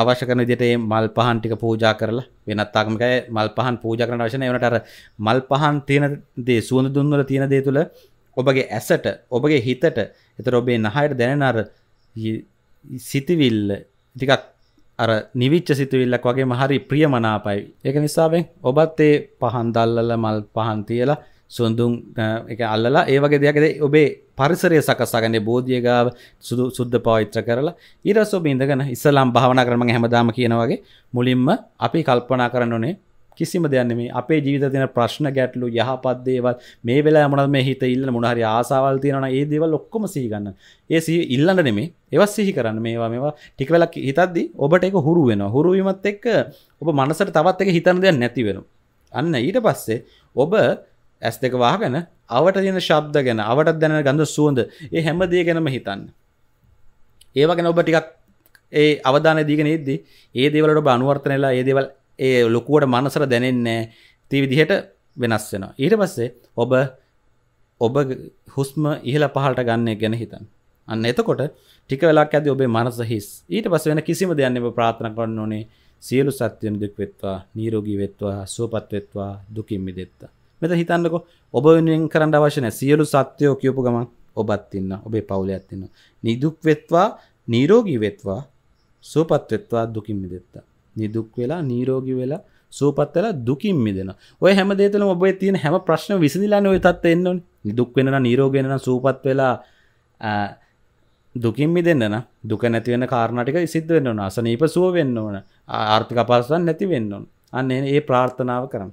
Speaker 1: අවශ්‍ය කරන විදිහට මේ මල් පහන් ටික පූජා කරලා වෙනත් ආගමක මල් පහන් පූජා කරන අවශ්‍ය නැහැ. ඒනට අර මල් පහන් තියෙන දේ සුවඳ දුම් වල තියෙන දේ තුල ඔබගේ ඇසට, ඔබගේ හිතට, ඒතර ඔබේ නහයට දැනෙන අර සිතවිල්ල ටිකක් අර නිවිච්ච සිතවිල්ලක් වගේම හරි ප්‍රියමනාපයි. ඒක නිසාවෙන් ඔබත් ඒ පහන් දැල්ලලා මල් පහන් තියලා සුන්දුම් එක අල්ලලා ඒ වගේ දෙයක්ද ඔබේ පරිසරය සකස්සාගන්න බෝධියගාව සුදු සුද්ධ පවිත්‍ර කරලා ඊරස් ඔබ ඉඳගෙන ඉස්සලාම් භාවනා කරම හැමදාම කියනවගේ මුලින්ම අපි කල්පනා කරන්න ඕනේ කිසිම දෙයන්න මේ අපේ ජීවිත තින ප්‍රශ්න ගැටලු යහපත්දේවල් මේ වෙලා මොනද මේ හිත ඉල්ල මොනහරි ආසාවල් තියෙනන ඒ දේවල් ඔක්කොම සීගන්න ඒ සී ඉල්ලන්න නෙමේ එවස් සිහි කරන්න මේවා මේවා ටිකවෙලක් හිතද්දි ඔබට එක හුරු වෙන හුරුවීමත් එක්ක ඔබ මනසට තවත් එක හිතන දෙයක් නැතිවෙන අන්න ඊට පස්සේ ඔබ ඇස් දෙක වාගෙන අවට තියෙන ශබ්ද ගැන අවට දැන ගඳ සුවඳ ඒ හැම දේ ගැනම හිතන්න ඒවගෙන ඔබ ටිකක් ඒ අවධාන දීගෙන ඉද්දි ඒ දේවලට අනුවර්තනලා ඒ දේවල් ඒ ලොකුවට මනසර දැනෙන්නේ ති විදිහට වෙනස් වෙනවා ඊට පස්සේ ඔබ ඔබ හුස්ම ඉහල පහලට ගන්න ගැන හිතන් අන්න එතකොට ටික වෙලාක් ඇද ඔබේ මනස හිස් ඊට පස් වෙන කිසිම දෙයන්න එම ප්‍රාථන කරන්න ඕනේ සියලු සත්‍යයන දුක් වෙත්වා නීරෝගී වෙත්වා සුවපත් වෙත්වා දුකින්මි දෙත්තා මෙත හිතන්නක ඔබ වෙනුවෙන් කරන්න අවශ්‍ය නැහැ සියලු සත්‍යෝ කියපු ගමන් ඔබත් ඉන්න ඔබේ පවුලෙත් ඉන්න නිදුක් වෙත්වා නිරෝගී වෙත්වා සුවපත් වෙත්වා දුකින් මිදෙත්වා නිදුක් වෙලා නිරෝගී වෙලා සුවපත් වෙලා දුකින් මිදෙනවා ඔය හැම දෙයකම ඔබේ තියෙන හැම ප්‍රශ්න විසඳිලානේ ඔය තත්ත්වෙ එන්න ඕනේ නිදුක් වෙන්න නම් නිරෝගී වෙන්න නම් සුවපත් වෙලා දුකින් මිදෙන්න නම් දුක නැති වෙන කාරණා ටික සිද්ධ වෙන්න ඕන අසනීප සුව වෙන්න ඕන ආර්ථික අපහසුතාවන් නැති වෙන්න ඕන අන්න ඒ ප්‍රාර්ථනාව කරමු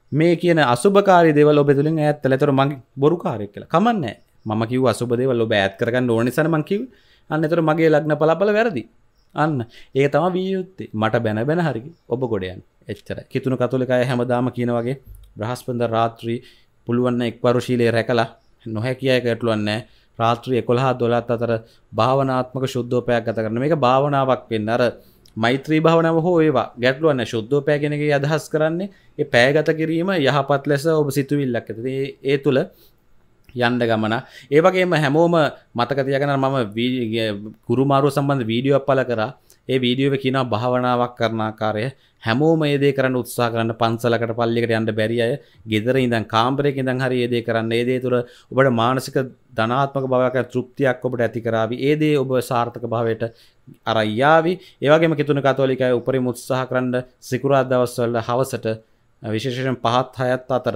Speaker 1: මේ කියන අසුභකාරි දෙවල් ඔබ තුළින් ඇත්ත ලතර මගේ බොරුකාරයක් කියලා කමන්න මම කිව් අසුබ දෙවල් ඔබ ඇත් කරගන්න ඕනිසන මංකිව අන්න එතර මගේ ලක්න පලාපල වැරදි අන්න ඒ තම වියයුත්තේ මට බැන බැන හරි ඔබ ගොඩයන් එච්චර කිතුුණු කතුලිකය හැමදාම කියන වගේ බ්‍රහස්පඳ රාත්‍රී පුළුවන්න එක්වරුශීලයේ රැකලා නොහැ කියය කැටලුවන්න රාත්‍රී එකොළහා දොලත් අතර භාවනාත්මක ශුද්ධෝපයක් ගත කරන මේ භාවනාවක් පෙන් අර මෛත්‍රී භාවනාව හෝ ඒවා ගැටලුවන්න ශුද්ධෝ පෑගෙනගේ අදහස් කරන්නේ ඒ පෑගත කිරීම යහපත් ලෙස ඔබ සිතුවිල්ලක් ඇති ඒ තුළ යන්ඩ ගමන ඒවගේම හැමෝම මතකතියගෙන මම ගුරුමාරු සම්බන්ධ වීඩියෝ පල කරා ඒ වීඩියෝ එක කියනවා භාවනාවක් කරන ආකාරය හැමෝම මේ දේ කරන්න උත්සාහ කරන්න පන්සලකට පල්ලියකට යන්න බැරි අය ගෙදර ඉඳන් කාමරයක ඉඳන් හරි මේ දේ කරන්න මේ දේ තුළ ඔබට මානසික ධනාත්මක භාවයක් තෘප්තියක් ඔබට ඇති කරાવી ඒ දේ ඔබ සාර්ථක භාවයට අරන් යාවි ඒ වගේම කිතුණු කතෝලිකය උපරිම උත්සාහ කරන්න සිකුරාදා දවස්වල හවසට විශේෂයෙන් පහත් හයත් අතර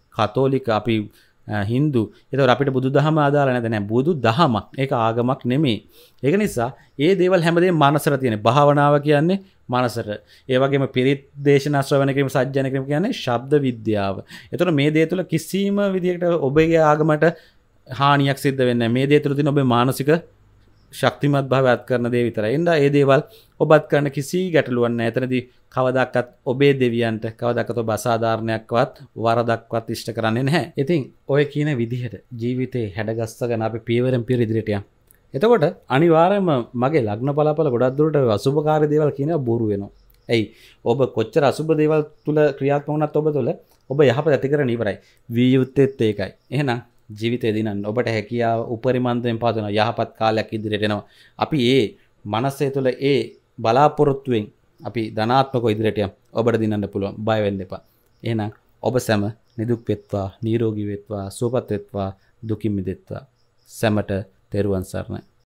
Speaker 1: කතෝලික අපි හින්දු එත අපිට බුදු දහම ආදාල නැදන බුදු දහමක් ඒ ආගමක් නෙමේ ඒක නිසා ඒ දේවල් හැමදේ මනසර තියෙන භාවනාව කියන්නේ මනසට ඒවගේම පිරිත් දේශනස්වනකරීම සජ්‍යනකරම කියන්නේ ශබ්ද විද්‍යාව එතට මේ දේ තුළ කිසිීම විදිකට ඔබගේ ආගමට හානියක් සිද්ධ වෙන්න මේ දේ තුළ තින ඔබේ මානසික ශක්තිමත් භාවත් කරන දේ විතර එන්ඩ ඒ දේවල් ඔබත් කරන්න කිසි ගැටලුවන්න ඇතනදී කවදක්කත් ඔබේ දෙවියන්ට කවදකත බසාධාරණයක්වත් වරදක්වත් ඉෂ්ට කරන්නේ නැහැ ඉතින් ඔය කියන විදිහට ජීවිතේ හැඩගස්සගන අපි පීවරෙන් පිර ඉදිරිටිය එතකොට අනිවාරයම මගේ ලග්න පලාපල ගොඩක්දුරට වසුභකාර දේවල් කියන බොරු වෙනවා ඇයි ඔබ කොච්චර අසුභ දේවල් තුළ ක්‍රියාත්මවනත් ඔබ තුළ ඔබ යහප ඇතිකර නිවරයි වියයුත්තෙත් ඒකයි එහෙනම් ජීවිත දිනන් ඔබට හැකියාව උපරිමන්තයෙන් පාතන යහපත් කාලයක් ඉදිරිටෙනවා. අපි ඒ මනස්සේ තුළ ඒ බලාපොරොත්තුවෙන් අපි ධනාත්මක ඉදිරටය ඔබට දින්නට පුළුවන් බයවෙන්න එපා එන ඔබ සැම නිදුක් වෙත්වා නීරෝගී වෙත්වා සුවපත් වෙත්වා දුකින් මිදෙත්වා සැමට තෙරුවන් සරණයි